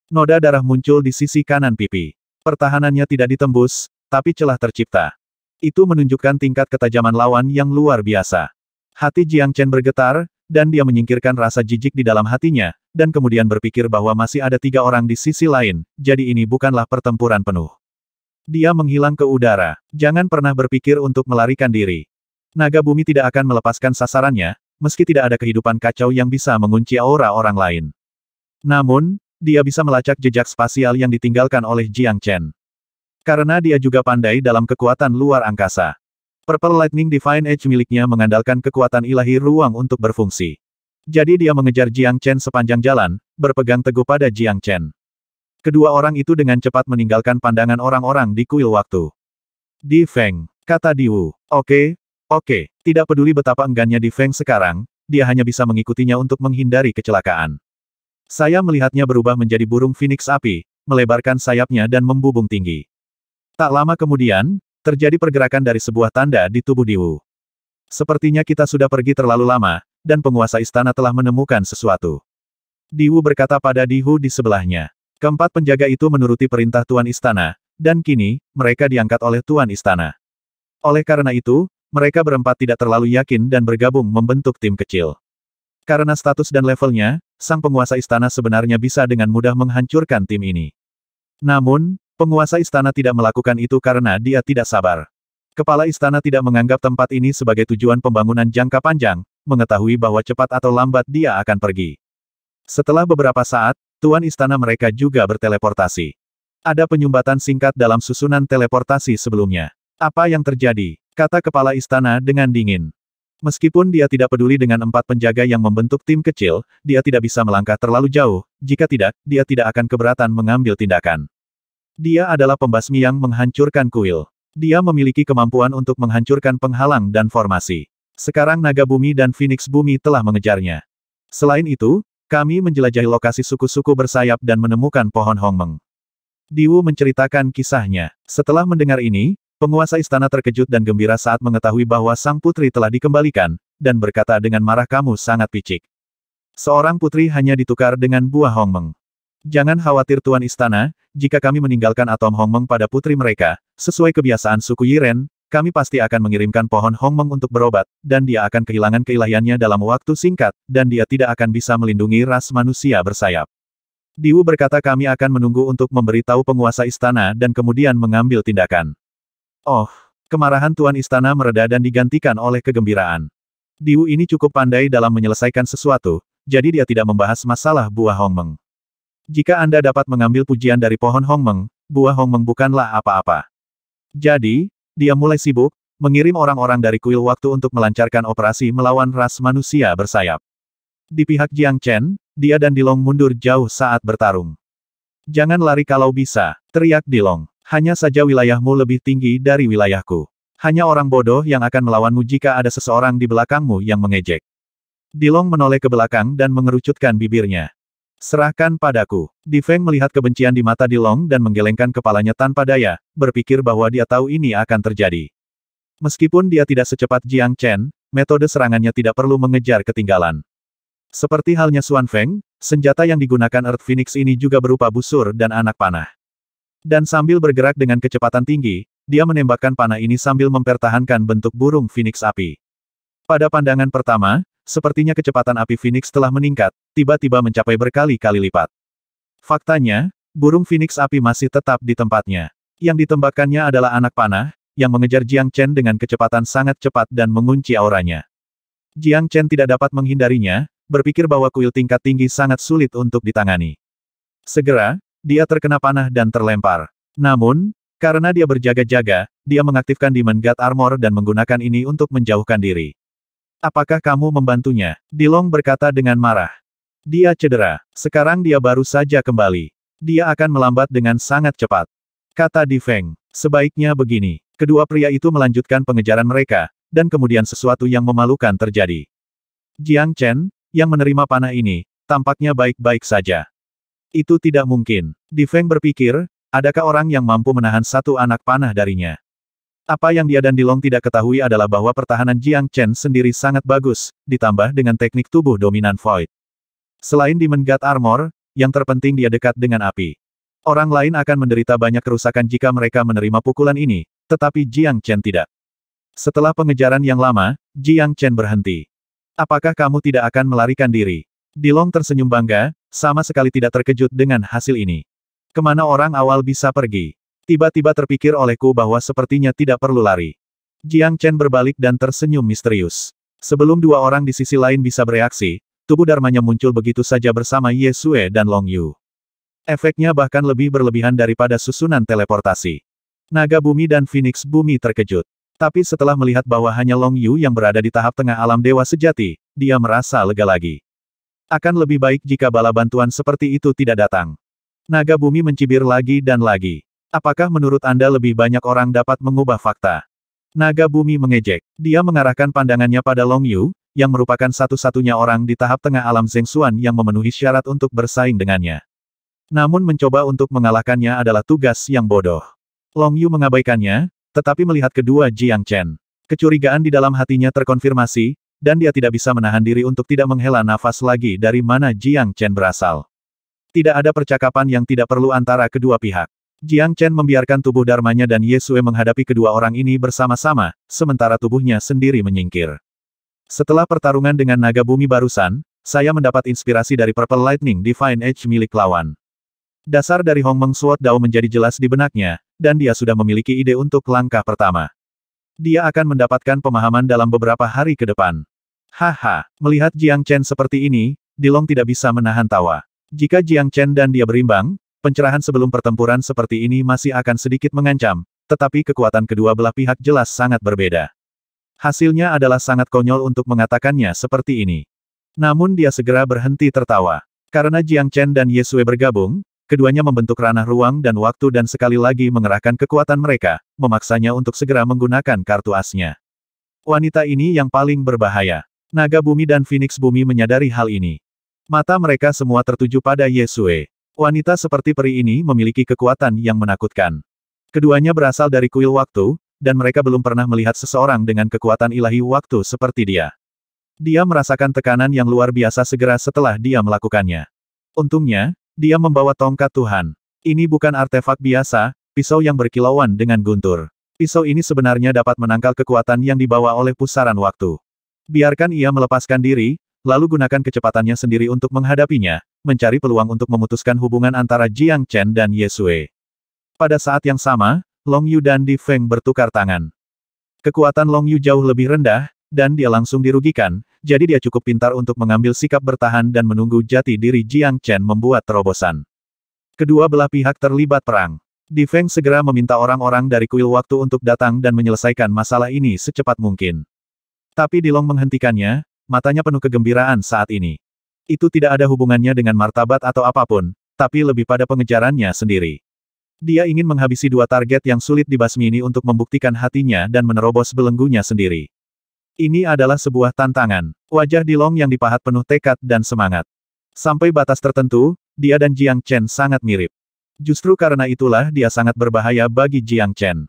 Noda darah muncul di sisi kanan pipi. Pertahanannya tidak ditembus, tapi celah tercipta. Itu menunjukkan tingkat ketajaman lawan yang luar biasa. Hati Jiang Chen bergetar, dan dia menyingkirkan rasa jijik di dalam hatinya, dan kemudian berpikir bahwa masih ada tiga orang di sisi lain, jadi ini bukanlah pertempuran penuh. Dia menghilang ke udara. Jangan pernah berpikir untuk melarikan diri. Naga bumi tidak akan melepaskan sasarannya, meski tidak ada kehidupan kacau yang bisa mengunci aura orang lain. Namun, dia bisa melacak jejak spasial yang ditinggalkan oleh Jiang Chen. Karena dia juga pandai dalam kekuatan luar angkasa. Purple Lightning Divine Edge miliknya mengandalkan kekuatan ilahi ruang untuk berfungsi. Jadi dia mengejar Jiang Chen sepanjang jalan, berpegang teguh pada Jiang Chen. Kedua orang itu dengan cepat meninggalkan pandangan orang-orang di kuil waktu. Di Feng, kata Di Wu. Oke, oke, tidak peduli betapa enggannya Di Feng sekarang, dia hanya bisa mengikutinya untuk menghindari kecelakaan. Saya melihatnya berubah menjadi burung phoenix api, melebarkan sayapnya dan membubung tinggi. Tak lama kemudian, terjadi pergerakan dari sebuah tanda di tubuh Diwu. Sepertinya kita sudah pergi terlalu lama, dan penguasa istana telah menemukan sesuatu. Diwu berkata pada Dihu di sebelahnya. Keempat penjaga itu menuruti perintah Tuan Istana, dan kini, mereka diangkat oleh Tuan Istana. Oleh karena itu, mereka berempat tidak terlalu yakin dan bergabung membentuk tim kecil. Karena status dan levelnya, sang penguasa istana sebenarnya bisa dengan mudah menghancurkan tim ini. Namun, penguasa istana tidak melakukan itu karena dia tidak sabar. Kepala istana tidak menganggap tempat ini sebagai tujuan pembangunan jangka panjang, mengetahui bahwa cepat atau lambat dia akan pergi. Setelah beberapa saat, tuan istana mereka juga berteleportasi. Ada penyumbatan singkat dalam susunan teleportasi sebelumnya. Apa yang terjadi? Kata kepala istana dengan dingin. Meskipun dia tidak peduli dengan empat penjaga yang membentuk tim kecil, dia tidak bisa melangkah terlalu jauh, jika tidak, dia tidak akan keberatan mengambil tindakan. Dia adalah pembasmi yang menghancurkan kuil. Dia memiliki kemampuan untuk menghancurkan penghalang dan formasi. Sekarang naga bumi dan Phoenix bumi telah mengejarnya. Selain itu, kami menjelajahi lokasi suku-suku bersayap dan menemukan pohon Hongmeng. Diwu menceritakan kisahnya. Setelah mendengar ini, Penguasa istana terkejut dan gembira saat mengetahui bahwa sang putri telah dikembalikan, dan berkata dengan marah kamu sangat picik. Seorang putri hanya ditukar dengan buah hongmeng. Jangan khawatir Tuan Istana, jika kami meninggalkan atom hongmeng pada putri mereka, sesuai kebiasaan suku Yiren, kami pasti akan mengirimkan pohon hongmeng untuk berobat, dan dia akan kehilangan keilahiannya dalam waktu singkat, dan dia tidak akan bisa melindungi ras manusia bersayap. Diwu berkata kami akan menunggu untuk memberitahu penguasa istana dan kemudian mengambil tindakan. Oh, kemarahan Tuan Istana mereda dan digantikan oleh kegembiraan. Diu ini cukup pandai dalam menyelesaikan sesuatu, jadi dia tidak membahas masalah buah Hongmeng. Jika Anda dapat mengambil pujian dari pohon Hongmeng, buah Hongmeng bukanlah apa-apa. Jadi, dia mulai sibuk, mengirim orang-orang dari kuil waktu untuk melancarkan operasi melawan ras manusia bersayap. Di pihak Jiang Chen, dia dan Dilong mundur jauh saat bertarung. Jangan lari kalau bisa, teriak Dilong. Hanya saja wilayahmu lebih tinggi dari wilayahku. Hanya orang bodoh yang akan melawanmu jika ada seseorang di belakangmu yang mengejek. Dilong menoleh ke belakang dan mengerucutkan bibirnya. Serahkan padaku. Di Feng melihat kebencian di mata Dilong dan menggelengkan kepalanya tanpa daya, berpikir bahwa dia tahu ini akan terjadi. Meskipun dia tidak secepat Jiang Chen, metode serangannya tidak perlu mengejar ketinggalan. Seperti halnya Xuan Feng, senjata yang digunakan Earth Phoenix ini juga berupa busur dan anak panah. Dan sambil bergerak dengan kecepatan tinggi, dia menembakkan panah ini sambil mempertahankan bentuk burung Phoenix api. Pada pandangan pertama, sepertinya kecepatan api Phoenix telah meningkat, tiba-tiba mencapai berkali-kali lipat. Faktanya, burung Phoenix api masih tetap di tempatnya. Yang ditembakkannya adalah anak panah, yang mengejar Jiang Chen dengan kecepatan sangat cepat dan mengunci auranya. Jiang Chen tidak dapat menghindarinya, berpikir bahwa kuil tingkat tinggi sangat sulit untuk ditangani. Segera, dia terkena panah dan terlempar. Namun, karena dia berjaga-jaga, dia mengaktifkan Demon God Armor dan menggunakan ini untuk menjauhkan diri. Apakah kamu membantunya? Dilong berkata dengan marah. Dia cedera. Sekarang dia baru saja kembali. Dia akan melambat dengan sangat cepat. Kata Di Feng. Sebaiknya begini. Kedua pria itu melanjutkan pengejaran mereka, dan kemudian sesuatu yang memalukan terjadi. Jiang Chen, yang menerima panah ini, tampaknya baik-baik saja. Itu tidak mungkin. Di Feng berpikir, adakah orang yang mampu menahan satu anak panah darinya? Apa yang dia dan Dilong tidak ketahui adalah bahwa pertahanan Jiang Chen sendiri sangat bagus, ditambah dengan teknik tubuh dominan Void. Selain di Mengat Armor, yang terpenting dia dekat dengan api. Orang lain akan menderita banyak kerusakan jika mereka menerima pukulan ini, tetapi Jiang Chen tidak. Setelah pengejaran yang lama, Jiang Chen berhenti. Apakah kamu tidak akan melarikan diri? Dilong tersenyum bangga, sama sekali tidak terkejut dengan hasil ini. Kemana orang awal bisa pergi? Tiba-tiba terpikir olehku bahwa sepertinya tidak perlu lari. Jiang Chen berbalik dan tersenyum misterius. Sebelum dua orang di sisi lain bisa bereaksi, tubuh Darmanya muncul begitu saja bersama Ye Sue dan Long Yu. Efeknya bahkan lebih berlebihan daripada susunan teleportasi. Naga bumi dan Phoenix bumi terkejut. Tapi setelah melihat bahwa hanya Long Yu yang berada di tahap tengah alam dewa sejati, dia merasa lega lagi. Akan lebih baik jika bala bantuan seperti itu tidak datang. Naga bumi mencibir lagi dan lagi. Apakah menurut Anda lebih banyak orang dapat mengubah fakta? Naga bumi mengejek. Dia mengarahkan pandangannya pada Long Yu, yang merupakan satu-satunya orang di tahap tengah alam Xuan yang memenuhi syarat untuk bersaing dengannya. Namun mencoba untuk mengalahkannya adalah tugas yang bodoh. Long Yu mengabaikannya, tetapi melihat kedua Jiang Chen. Kecurigaan di dalam hatinya terkonfirmasi, dan dia tidak bisa menahan diri untuk tidak menghela nafas lagi dari mana Jiang Chen berasal. Tidak ada percakapan yang tidak perlu antara kedua pihak. Jiang Chen membiarkan tubuh dharmanya dan Yesue menghadapi kedua orang ini bersama-sama, sementara tubuhnya sendiri menyingkir. Setelah pertarungan dengan naga bumi barusan, saya mendapat inspirasi dari Purple Lightning Divine Edge milik lawan. Dasar dari Hong Meng Sword Dao menjadi jelas di benaknya, dan dia sudah memiliki ide untuk langkah pertama. Dia akan mendapatkan pemahaman dalam beberapa hari ke depan. Haha, melihat Jiang Chen seperti ini, Dilong tidak bisa menahan tawa. Jika Jiang Chen dan dia berimbang, pencerahan sebelum pertempuran seperti ini masih akan sedikit mengancam, tetapi kekuatan kedua belah pihak jelas sangat berbeda. Hasilnya adalah sangat konyol untuk mengatakannya seperti ini. Namun dia segera berhenti tertawa. Karena Jiang Chen dan Ye bergabung, Keduanya membentuk ranah ruang dan waktu dan sekali lagi mengerahkan kekuatan mereka, memaksanya untuk segera menggunakan kartu asnya. Wanita ini yang paling berbahaya. Naga bumi dan Phoenix bumi menyadari hal ini. Mata mereka semua tertuju pada Yesue. Wanita seperti peri ini memiliki kekuatan yang menakutkan. Keduanya berasal dari kuil waktu, dan mereka belum pernah melihat seseorang dengan kekuatan ilahi waktu seperti dia. Dia merasakan tekanan yang luar biasa segera setelah dia melakukannya. Untungnya, dia membawa tongkat Tuhan. Ini bukan artefak biasa, pisau yang berkilauan dengan guntur. Pisau ini sebenarnya dapat menangkal kekuatan yang dibawa oleh pusaran waktu. Biarkan ia melepaskan diri, lalu gunakan kecepatannya sendiri untuk menghadapinya, mencari peluang untuk memutuskan hubungan antara Jiang Chen dan Yesue. Pada saat yang sama, Long Yu dan Di Feng bertukar tangan. Kekuatan Long Yu jauh lebih rendah, dan dia langsung dirugikan, jadi dia cukup pintar untuk mengambil sikap bertahan dan menunggu jati diri Jiang Chen membuat terobosan. Kedua belah pihak terlibat perang. Di Feng segera meminta orang-orang dari kuil waktu untuk datang dan menyelesaikan masalah ini secepat mungkin. Tapi Di Long menghentikannya, matanya penuh kegembiraan saat ini. Itu tidak ada hubungannya dengan martabat atau apapun, tapi lebih pada pengejarannya sendiri. Dia ingin menghabisi dua target yang sulit dibasmi ini untuk membuktikan hatinya dan menerobos belenggunya sendiri. Ini adalah sebuah tantangan. Wajah Di Long yang dipahat penuh tekad dan semangat. Sampai batas tertentu, dia dan Jiang Chen sangat mirip. Justru karena itulah dia sangat berbahaya bagi Jiang Chen.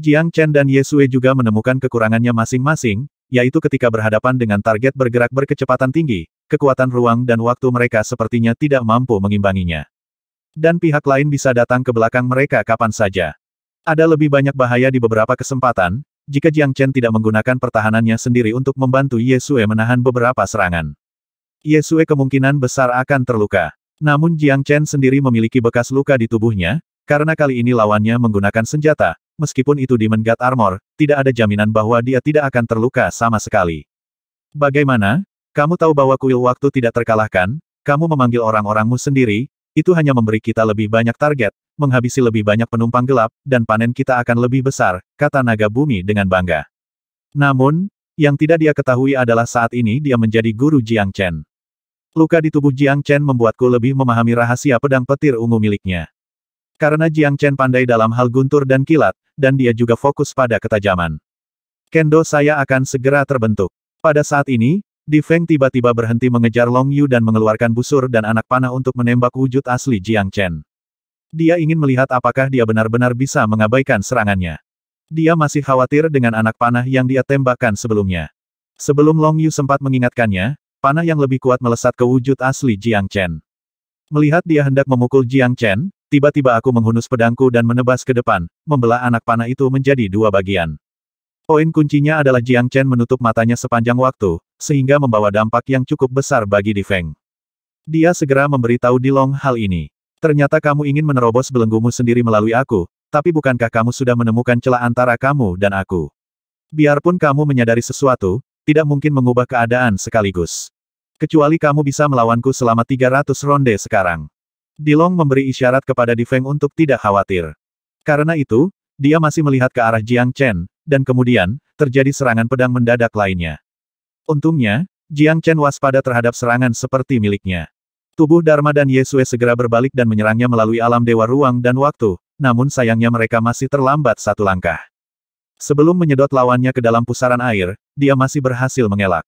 Jiang Chen dan Ye juga menemukan kekurangannya masing-masing, yaitu ketika berhadapan dengan target bergerak berkecepatan tinggi, kekuatan ruang dan waktu mereka sepertinya tidak mampu mengimbanginya. Dan pihak lain bisa datang ke belakang mereka kapan saja. Ada lebih banyak bahaya di beberapa kesempatan, jika Jiang Chen tidak menggunakan pertahanannya sendiri untuk membantu Yesue menahan beberapa serangan. Yesue kemungkinan besar akan terluka. Namun Jiang Chen sendiri memiliki bekas luka di tubuhnya, karena kali ini lawannya menggunakan senjata, meskipun itu di God Armor, tidak ada jaminan bahwa dia tidak akan terluka sama sekali. Bagaimana? Kamu tahu bahwa kuil waktu tidak terkalahkan, kamu memanggil orang-orangmu sendiri, itu hanya memberi kita lebih banyak target, menghabisi lebih banyak penumpang gelap, dan panen kita akan lebih besar, kata naga bumi dengan bangga. Namun, yang tidak dia ketahui adalah saat ini dia menjadi guru Jiang Chen. Luka di tubuh Jiang Chen membuatku lebih memahami rahasia pedang petir ungu miliknya. Karena Jiang Chen pandai dalam hal guntur dan kilat, dan dia juga fokus pada ketajaman. Kendo saya akan segera terbentuk. Pada saat ini, di Feng tiba-tiba berhenti mengejar Long Yu dan mengeluarkan busur dan anak panah untuk menembak wujud asli Jiang Chen. Dia ingin melihat apakah dia benar-benar bisa mengabaikan serangannya. Dia masih khawatir dengan anak panah yang dia tembakkan sebelumnya. Sebelum Long Yu sempat mengingatkannya, panah yang lebih kuat melesat ke wujud asli Jiang Chen. Melihat dia hendak memukul Jiang Chen, tiba-tiba aku menghunus pedangku dan menebas ke depan, membelah anak panah itu menjadi dua bagian. Poin kuncinya adalah Jiang Chen menutup matanya sepanjang waktu, sehingga membawa dampak yang cukup besar bagi Di Feng. Dia segera memberitahu Di Long hal ini. Ternyata kamu ingin menerobos belenggumu sendiri melalui aku, tapi bukankah kamu sudah menemukan celah antara kamu dan aku? Biarpun kamu menyadari sesuatu, tidak mungkin mengubah keadaan sekaligus. Kecuali kamu bisa melawanku selama 300 ronde sekarang. Di Long memberi isyarat kepada Di Feng untuk tidak khawatir. Karena itu, dia masih melihat ke arah Jiang Chen, dan kemudian, terjadi serangan pedang mendadak lainnya. Untungnya, Jiang Chen waspada terhadap serangan seperti miliknya. Tubuh Dharma dan Yesue segera berbalik dan menyerangnya melalui alam dewa ruang dan waktu, namun sayangnya mereka masih terlambat satu langkah. Sebelum menyedot lawannya ke dalam pusaran air, dia masih berhasil mengelak.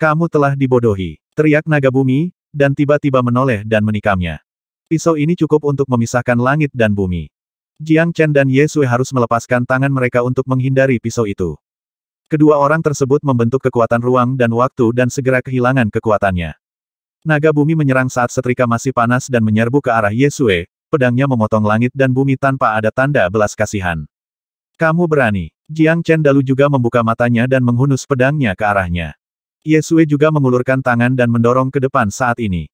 Kamu telah dibodohi, teriak naga bumi, dan tiba-tiba menoleh dan menikamnya. Pisau ini cukup untuk memisahkan langit dan bumi. Jiang Chen dan Yesue harus melepaskan tangan mereka untuk menghindari pisau itu. Kedua orang tersebut membentuk kekuatan ruang dan waktu dan segera kehilangan kekuatannya. Naga bumi menyerang saat setrika masih panas dan menyerbu ke arah Yesue, pedangnya memotong langit dan bumi tanpa ada tanda belas kasihan. Kamu berani. Jiang Chen Dalu juga membuka matanya dan menghunus pedangnya ke arahnya. Yesue juga mengulurkan tangan dan mendorong ke depan saat ini.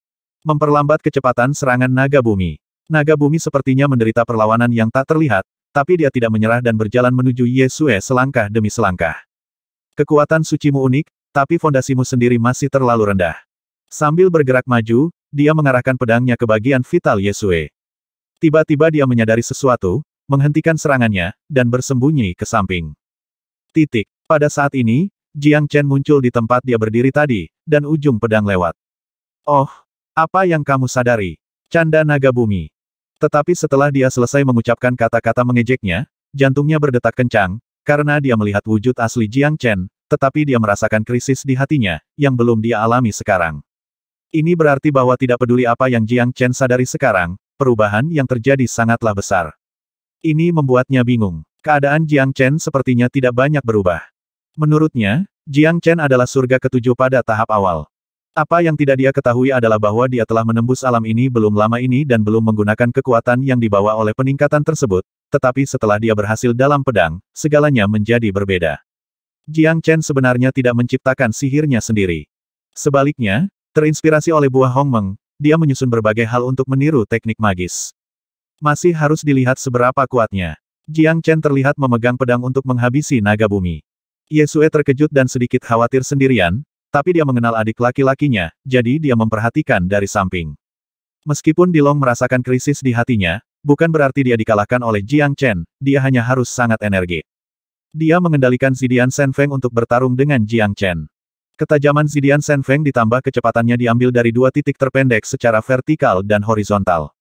Memperlambat kecepatan serangan naga bumi. Naga bumi sepertinya menderita perlawanan yang tak terlihat, tapi dia tidak menyerah dan berjalan menuju Yesue selangkah demi selangkah. Kekuatan sucimu unik, tapi fondasimu sendiri masih terlalu rendah. Sambil bergerak maju, dia mengarahkan pedangnya ke bagian vital Yesue. Tiba-tiba dia menyadari sesuatu, menghentikan serangannya, dan bersembunyi ke samping. Titik. Pada saat ini, Jiang Chen muncul di tempat dia berdiri tadi, dan ujung pedang lewat. Oh, apa yang kamu sadari? Canda naga bumi. Tetapi setelah dia selesai mengucapkan kata-kata mengejeknya, jantungnya berdetak kencang, karena dia melihat wujud asli Jiang Chen, tetapi dia merasakan krisis di hatinya, yang belum dia alami sekarang. Ini berarti bahwa tidak peduli apa yang Jiang Chen sadari sekarang, perubahan yang terjadi sangatlah besar. Ini membuatnya bingung. Keadaan Jiang Chen sepertinya tidak banyak berubah. Menurutnya, Jiang Chen adalah surga ketujuh pada tahap awal. Apa yang tidak dia ketahui adalah bahwa dia telah menembus alam ini belum lama ini dan belum menggunakan kekuatan yang dibawa oleh peningkatan tersebut, tetapi setelah dia berhasil dalam pedang, segalanya menjadi berbeda. Jiang Chen sebenarnya tidak menciptakan sihirnya sendiri. Sebaliknya, terinspirasi oleh buah hongmeng, dia menyusun berbagai hal untuk meniru teknik magis. Masih harus dilihat seberapa kuatnya. Jiang Chen terlihat memegang pedang untuk menghabisi naga bumi. Yesue terkejut dan sedikit khawatir sendirian, tapi dia mengenal adik laki-lakinya, jadi dia memperhatikan dari samping. Meskipun Dilong merasakan krisis di hatinya, Bukan berarti dia dikalahkan oleh Jiang Chen, dia hanya harus sangat energi. Dia mengendalikan Zidian Feng untuk bertarung dengan Jiang Chen. Ketajaman Zidian Feng ditambah kecepatannya diambil dari dua titik terpendek secara vertikal dan horizontal.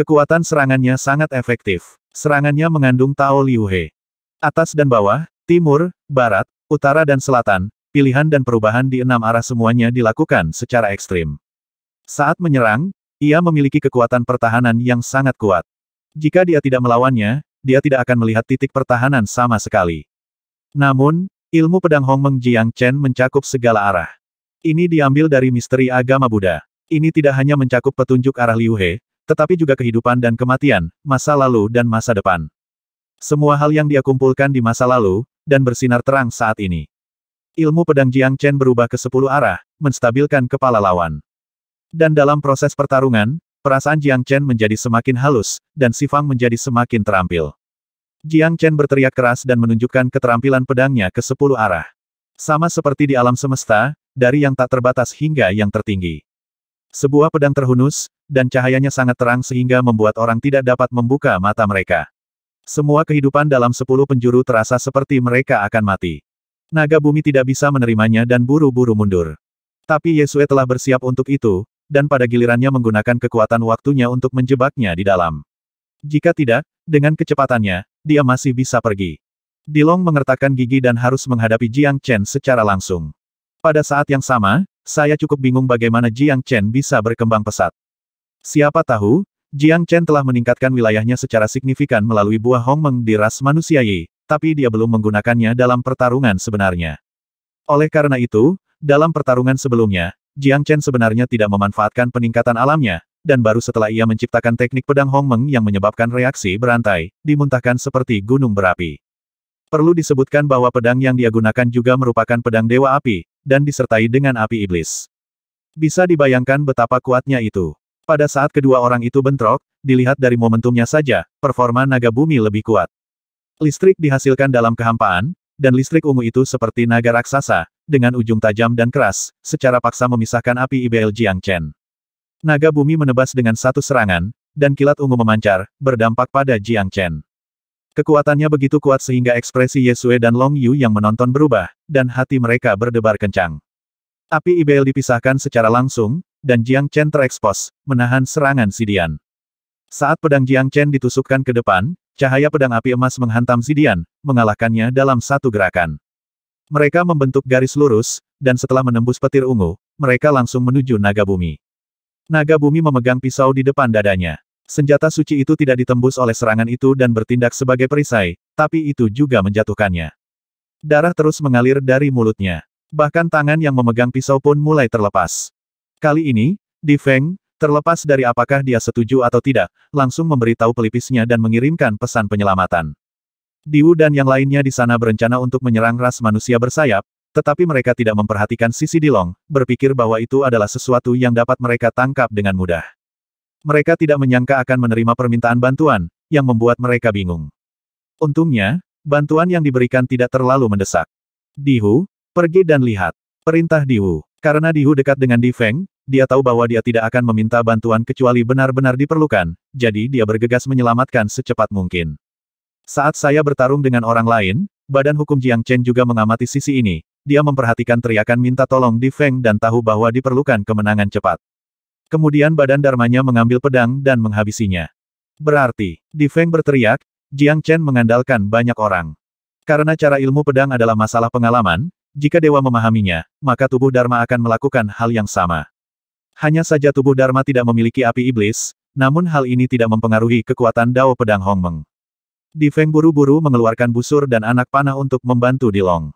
Kekuatan serangannya sangat efektif. Serangannya mengandung Tao Liu He. Atas dan bawah, timur, barat, utara dan selatan, pilihan dan perubahan di enam arah semuanya dilakukan secara ekstrim. Saat menyerang, ia memiliki kekuatan pertahanan yang sangat kuat. Jika dia tidak melawannya, dia tidak akan melihat titik pertahanan sama sekali. Namun, ilmu pedang Hong Meng Jiang Chen mencakup segala arah. Ini diambil dari misteri agama Buddha. Ini tidak hanya mencakup petunjuk arah Liu He, tetapi juga kehidupan dan kematian, masa lalu dan masa depan. Semua hal yang dia kumpulkan di masa lalu, dan bersinar terang saat ini. Ilmu pedang Jiang Chen berubah ke sepuluh arah, menstabilkan kepala lawan. Dan dalam proses pertarungan, perasaan Jiang Chen menjadi semakin halus, dan Sifang menjadi semakin terampil. Jiang Chen berteriak keras dan menunjukkan keterampilan pedangnya ke sepuluh arah. Sama seperti di alam semesta, dari yang tak terbatas hingga yang tertinggi. Sebuah pedang terhunus, dan cahayanya sangat terang sehingga membuat orang tidak dapat membuka mata mereka. Semua kehidupan dalam sepuluh penjuru terasa seperti mereka akan mati. Naga bumi tidak bisa menerimanya dan buru-buru mundur. Tapi Yesue telah bersiap untuk itu, dan pada gilirannya menggunakan kekuatan waktunya untuk menjebaknya di dalam. Jika tidak, dengan kecepatannya, dia masih bisa pergi. Dilong mengertakkan gigi dan harus menghadapi Jiang Chen secara langsung. Pada saat yang sama, saya cukup bingung bagaimana Jiang Chen bisa berkembang pesat. Siapa tahu, Jiang Chen telah meningkatkan wilayahnya secara signifikan melalui buah Hong Meng di ras manusia Yi, tapi dia belum menggunakannya dalam pertarungan sebenarnya. Oleh karena itu, dalam pertarungan sebelumnya, Jiang Chen sebenarnya tidak memanfaatkan peningkatan alamnya, dan baru setelah ia menciptakan teknik pedang Hong Meng yang menyebabkan reaksi berantai, dimuntahkan seperti gunung berapi. Perlu disebutkan bahwa pedang yang dia gunakan juga merupakan pedang dewa api, dan disertai dengan api iblis. Bisa dibayangkan betapa kuatnya itu. Pada saat kedua orang itu bentrok, dilihat dari momentumnya saja, performa naga bumi lebih kuat. Listrik dihasilkan dalam kehampaan, dan listrik ungu itu seperti naga raksasa, dengan ujung tajam dan keras, secara paksa memisahkan api IBL Jiang Chen. Naga bumi menebas dengan satu serangan, dan kilat ungu memancar, berdampak pada Jiang Chen. Kekuatannya begitu kuat sehingga ekspresi Yesue dan Long Yu yang menonton berubah, dan hati mereka berdebar kencang. Api IBL dipisahkan secara langsung, dan Jiang Chen terekspos, menahan serangan Sidian. Saat pedang Jiang Chen ditusukkan ke depan, Cahaya pedang api emas menghantam Zidian, mengalahkannya dalam satu gerakan. Mereka membentuk garis lurus, dan setelah menembus petir ungu, mereka langsung menuju naga bumi. Naga bumi memegang pisau di depan dadanya. Senjata suci itu tidak ditembus oleh serangan itu dan bertindak sebagai perisai, tapi itu juga menjatuhkannya. Darah terus mengalir dari mulutnya. Bahkan tangan yang memegang pisau pun mulai terlepas. Kali ini, di Feng, Terlepas dari apakah dia setuju atau tidak, langsung memberitahu pelipisnya dan mengirimkan pesan penyelamatan. Diu dan yang lainnya di sana berencana untuk menyerang ras manusia bersayap, tetapi mereka tidak memperhatikan sisi Dilong, berpikir bahwa itu adalah sesuatu yang dapat mereka tangkap dengan mudah. Mereka tidak menyangka akan menerima permintaan bantuan, yang membuat mereka bingung. Untungnya, bantuan yang diberikan tidak terlalu mendesak. Dihu, pergi dan lihat. Perintah Dihu. Karena Dihu dekat dengan Di Feng, dia tahu bahwa dia tidak akan meminta bantuan kecuali benar-benar diperlukan, jadi dia bergegas menyelamatkan secepat mungkin. Saat saya bertarung dengan orang lain, badan hukum Jiang Chen juga mengamati sisi ini, dia memperhatikan teriakan minta tolong di Feng dan tahu bahwa diperlukan kemenangan cepat. Kemudian badan Darmanya mengambil pedang dan menghabisinya. Berarti, di Feng berteriak, Jiang Chen mengandalkan banyak orang. Karena cara ilmu pedang adalah masalah pengalaman, jika dewa memahaminya, maka tubuh Dharma akan melakukan hal yang sama. Hanya saja tubuh Dharma tidak memiliki api iblis, namun hal ini tidak mempengaruhi kekuatan Dao Pedang Hong Hongmeng. Di Feng buru-buru mengeluarkan busur dan anak panah untuk membantu Di Long.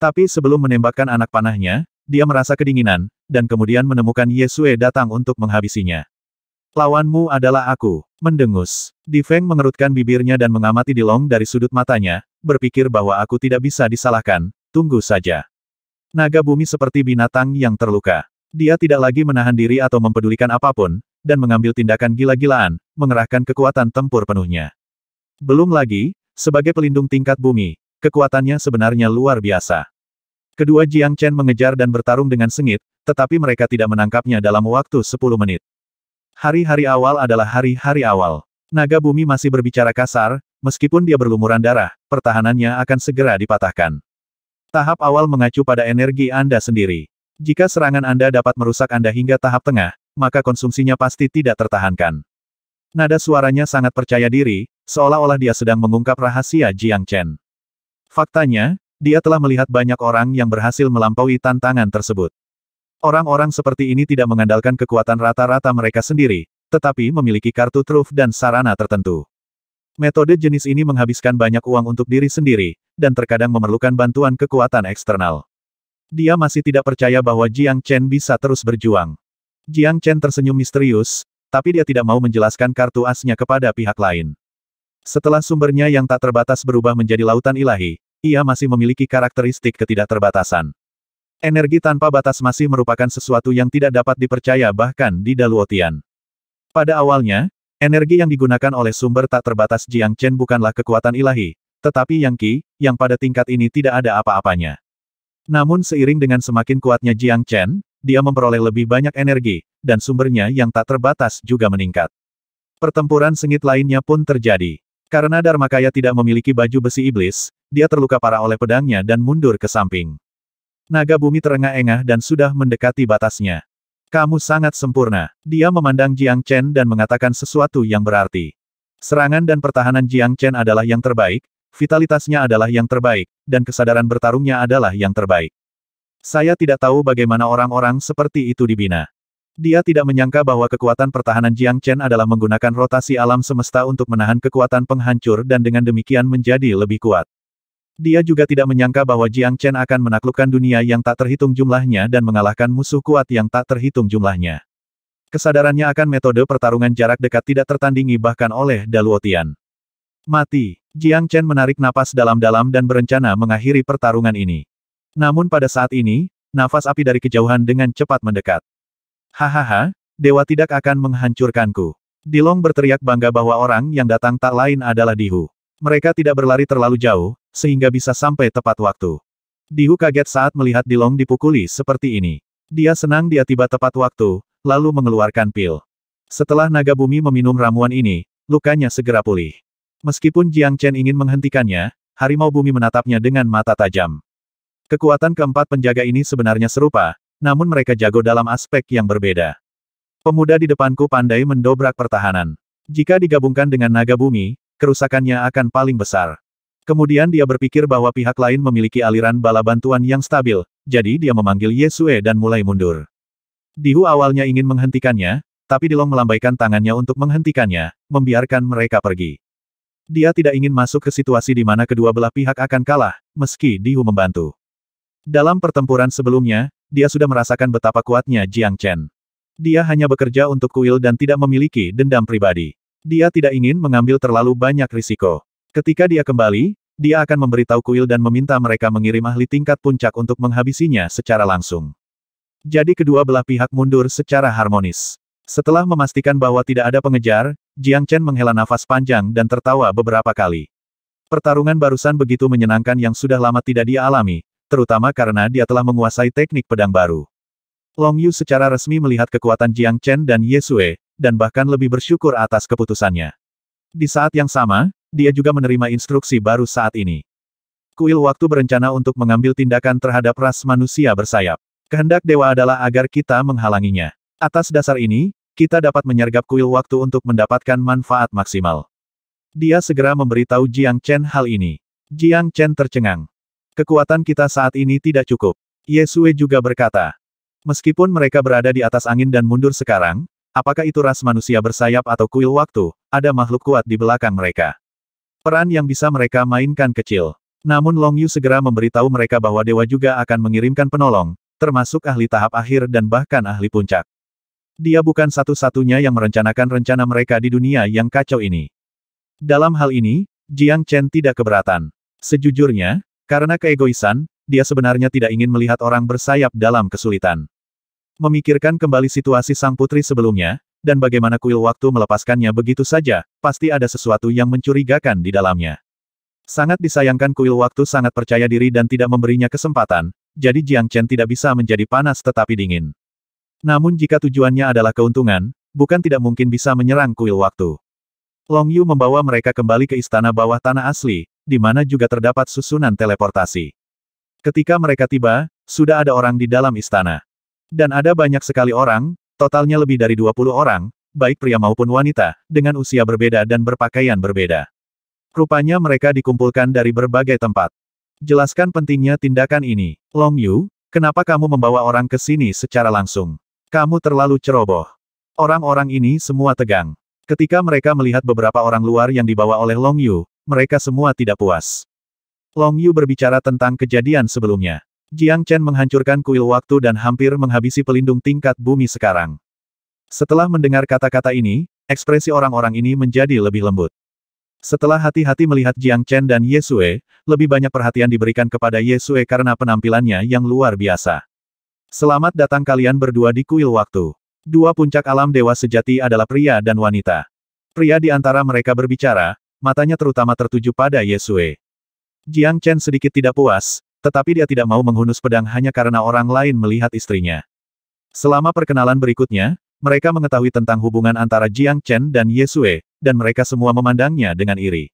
Tapi sebelum menembakkan anak panahnya, dia merasa kedinginan, dan kemudian menemukan Yesue datang untuk menghabisinya. Lawanmu adalah aku, mendengus. Di Feng mengerutkan bibirnya dan mengamati Di Long dari sudut matanya, berpikir bahwa aku tidak bisa disalahkan, tunggu saja. Naga bumi seperti binatang yang terluka. Dia tidak lagi menahan diri atau mempedulikan apapun, dan mengambil tindakan gila-gilaan, mengerahkan kekuatan tempur penuhnya. Belum lagi, sebagai pelindung tingkat bumi, kekuatannya sebenarnya luar biasa. Kedua Jiang Chen mengejar dan bertarung dengan sengit, tetapi mereka tidak menangkapnya dalam waktu 10 menit. Hari-hari awal adalah hari-hari awal. Naga bumi masih berbicara kasar, meskipun dia berlumuran darah, pertahanannya akan segera dipatahkan. Tahap awal mengacu pada energi Anda sendiri. Jika serangan Anda dapat merusak Anda hingga tahap tengah, maka konsumsinya pasti tidak tertahankan. Nada suaranya sangat percaya diri, seolah-olah dia sedang mengungkap rahasia Jiang Chen. Faktanya, dia telah melihat banyak orang yang berhasil melampaui tantangan tersebut. Orang-orang seperti ini tidak mengandalkan kekuatan rata-rata mereka sendiri, tetapi memiliki kartu truf dan sarana tertentu. Metode jenis ini menghabiskan banyak uang untuk diri sendiri, dan terkadang memerlukan bantuan kekuatan eksternal. Dia masih tidak percaya bahwa Jiang Chen bisa terus berjuang. Jiang Chen tersenyum misterius, tapi dia tidak mau menjelaskan kartu asnya kepada pihak lain. Setelah sumbernya yang tak terbatas berubah menjadi lautan ilahi, ia masih memiliki karakteristik ketidakterbatasan. Energi tanpa batas masih merupakan sesuatu yang tidak dapat dipercaya bahkan di Daluotian. Pada awalnya, energi yang digunakan oleh sumber tak terbatas Jiang Chen bukanlah kekuatan ilahi, tetapi Yang Qi, yang pada tingkat ini tidak ada apa-apanya. Namun seiring dengan semakin kuatnya Jiang Chen, dia memperoleh lebih banyak energi, dan sumbernya yang tak terbatas juga meningkat. Pertempuran sengit lainnya pun terjadi. Karena Dharma Kaya tidak memiliki baju besi iblis, dia terluka parah oleh pedangnya dan mundur ke samping. Naga bumi terengah-engah dan sudah mendekati batasnya. Kamu sangat sempurna. Dia memandang Jiang Chen dan mengatakan sesuatu yang berarti. Serangan dan pertahanan Jiang Chen adalah yang terbaik, Vitalitasnya adalah yang terbaik, dan kesadaran bertarungnya adalah yang terbaik. Saya tidak tahu bagaimana orang-orang seperti itu dibina. Dia tidak menyangka bahwa kekuatan pertahanan Jiang Chen adalah menggunakan rotasi alam semesta untuk menahan kekuatan penghancur dan dengan demikian menjadi lebih kuat. Dia juga tidak menyangka bahwa Jiang Chen akan menaklukkan dunia yang tak terhitung jumlahnya dan mengalahkan musuh kuat yang tak terhitung jumlahnya. Kesadarannya akan metode pertarungan jarak dekat tidak tertandingi bahkan oleh Daluotian. Mati. Jiang Chen menarik napas dalam-dalam dan berencana mengakhiri pertarungan ini. Namun pada saat ini, nafas api dari kejauhan dengan cepat mendekat. Hahaha, dewa tidak akan menghancurkanku. Di Long berteriak bangga bahwa orang yang datang tak lain adalah Dihu. Mereka tidak berlari terlalu jauh, sehingga bisa sampai tepat waktu. Dihu kaget saat melihat Di Long dipukuli seperti ini. Dia senang dia tiba tepat waktu, lalu mengeluarkan pil. Setelah naga bumi meminum ramuan ini, lukanya segera pulih. Meskipun Jiang Chen ingin menghentikannya, harimau bumi menatapnya dengan mata tajam. Kekuatan keempat penjaga ini sebenarnya serupa, namun mereka jago dalam aspek yang berbeda. Pemuda di depanku pandai mendobrak pertahanan. Jika digabungkan dengan naga bumi, kerusakannya akan paling besar. Kemudian dia berpikir bahwa pihak lain memiliki aliran bala bantuan yang stabil, jadi dia memanggil Yesue dan mulai mundur. Dihu awalnya ingin menghentikannya, tapi Dilong melambaikan tangannya untuk menghentikannya, membiarkan mereka pergi. Dia tidak ingin masuk ke situasi di mana kedua belah pihak akan kalah, meski Diu membantu. Dalam pertempuran sebelumnya, dia sudah merasakan betapa kuatnya Jiang Chen. Dia hanya bekerja untuk kuil dan tidak memiliki dendam pribadi. Dia tidak ingin mengambil terlalu banyak risiko. Ketika dia kembali, dia akan memberitahu kuil dan meminta mereka mengirim ahli tingkat puncak untuk menghabisinya secara langsung. Jadi kedua belah pihak mundur secara harmonis. Setelah memastikan bahwa tidak ada pengejar, Jiang Chen menghela nafas panjang dan tertawa beberapa kali. Pertarungan barusan begitu menyenangkan yang sudah lama tidak dia alami, terutama karena dia telah menguasai teknik pedang baru. Long Yu secara resmi melihat kekuatan Jiang Chen dan Ye Sue, dan bahkan lebih bersyukur atas keputusannya. Di saat yang sama, dia juga menerima instruksi baru saat ini. Kuil waktu berencana untuk mengambil tindakan terhadap ras manusia bersayap. Kehendak dewa adalah agar kita menghalanginya. Atas dasar ini, kita dapat menyergap kuil waktu untuk mendapatkan manfaat maksimal. Dia segera memberitahu Jiang Chen hal ini. Jiang Chen tercengang. Kekuatan kita saat ini tidak cukup. Yesue juga berkata. Meskipun mereka berada di atas angin dan mundur sekarang, apakah itu ras manusia bersayap atau kuil waktu, ada makhluk kuat di belakang mereka. Peran yang bisa mereka mainkan kecil. Namun Long Yu segera memberitahu mereka bahwa dewa juga akan mengirimkan penolong, termasuk ahli tahap akhir dan bahkan ahli puncak. Dia bukan satu-satunya yang merencanakan rencana mereka di dunia yang kacau ini. Dalam hal ini, Jiang Chen tidak keberatan. Sejujurnya, karena keegoisan, dia sebenarnya tidak ingin melihat orang bersayap dalam kesulitan. Memikirkan kembali situasi sang putri sebelumnya, dan bagaimana kuil waktu melepaskannya begitu saja, pasti ada sesuatu yang mencurigakan di dalamnya. Sangat disayangkan kuil waktu sangat percaya diri dan tidak memberinya kesempatan, jadi Jiang Chen tidak bisa menjadi panas tetapi dingin. Namun jika tujuannya adalah keuntungan, bukan tidak mungkin bisa menyerang kuil waktu. Long Yu membawa mereka kembali ke istana bawah tanah asli, di mana juga terdapat susunan teleportasi. Ketika mereka tiba, sudah ada orang di dalam istana. Dan ada banyak sekali orang, totalnya lebih dari 20 orang, baik pria maupun wanita, dengan usia berbeda dan berpakaian berbeda. Rupanya mereka dikumpulkan dari berbagai tempat. Jelaskan pentingnya tindakan ini. Long Yu, kenapa kamu membawa orang ke sini secara langsung? Kamu terlalu ceroboh. Orang-orang ini semua tegang. Ketika mereka melihat beberapa orang luar yang dibawa oleh Long Yu, mereka semua tidak puas. Long Yu berbicara tentang kejadian sebelumnya. Jiang Chen menghancurkan kuil waktu dan hampir menghabisi pelindung tingkat bumi sekarang. Setelah mendengar kata-kata ini, ekspresi orang-orang ini menjadi lebih lembut. Setelah hati-hati melihat Jiang Chen dan Ye Sue, lebih banyak perhatian diberikan kepada Ye Sue karena penampilannya yang luar biasa. Selamat datang kalian berdua di kuil waktu. Dua puncak alam dewa sejati adalah pria dan wanita. Pria di antara mereka berbicara, matanya terutama tertuju pada Yesue. Jiang Chen sedikit tidak puas, tetapi dia tidak mau menghunus pedang hanya karena orang lain melihat istrinya. Selama perkenalan berikutnya, mereka mengetahui tentang hubungan antara Jiang Chen dan Yesue, dan mereka semua memandangnya dengan iri.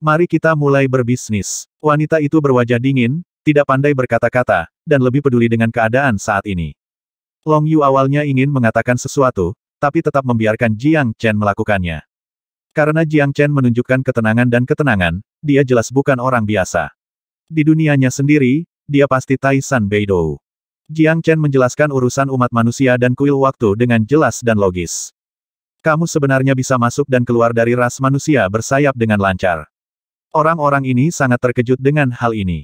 Mari kita mulai berbisnis. Wanita itu berwajah dingin, tidak pandai berkata-kata, dan lebih peduli dengan keadaan saat ini. Long Yu awalnya ingin mengatakan sesuatu, tapi tetap membiarkan Jiang Chen melakukannya. Karena Jiang Chen menunjukkan ketenangan dan ketenangan, dia jelas bukan orang biasa. Di dunianya sendiri, dia pasti Taishan Beidou. Jiang Chen menjelaskan urusan umat manusia dan kuil waktu dengan jelas dan logis. Kamu sebenarnya bisa masuk dan keluar dari ras manusia bersayap dengan lancar. Orang-orang ini sangat terkejut dengan hal ini.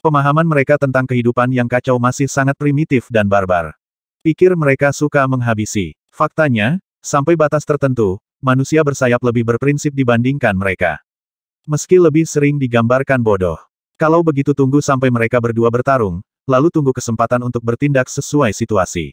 Pemahaman mereka tentang kehidupan yang kacau masih sangat primitif dan barbar. Pikir mereka suka menghabisi. Faktanya, sampai batas tertentu, manusia bersayap lebih berprinsip dibandingkan mereka. Meski lebih sering digambarkan bodoh. Kalau begitu tunggu sampai mereka berdua bertarung, lalu tunggu kesempatan untuk bertindak sesuai situasi.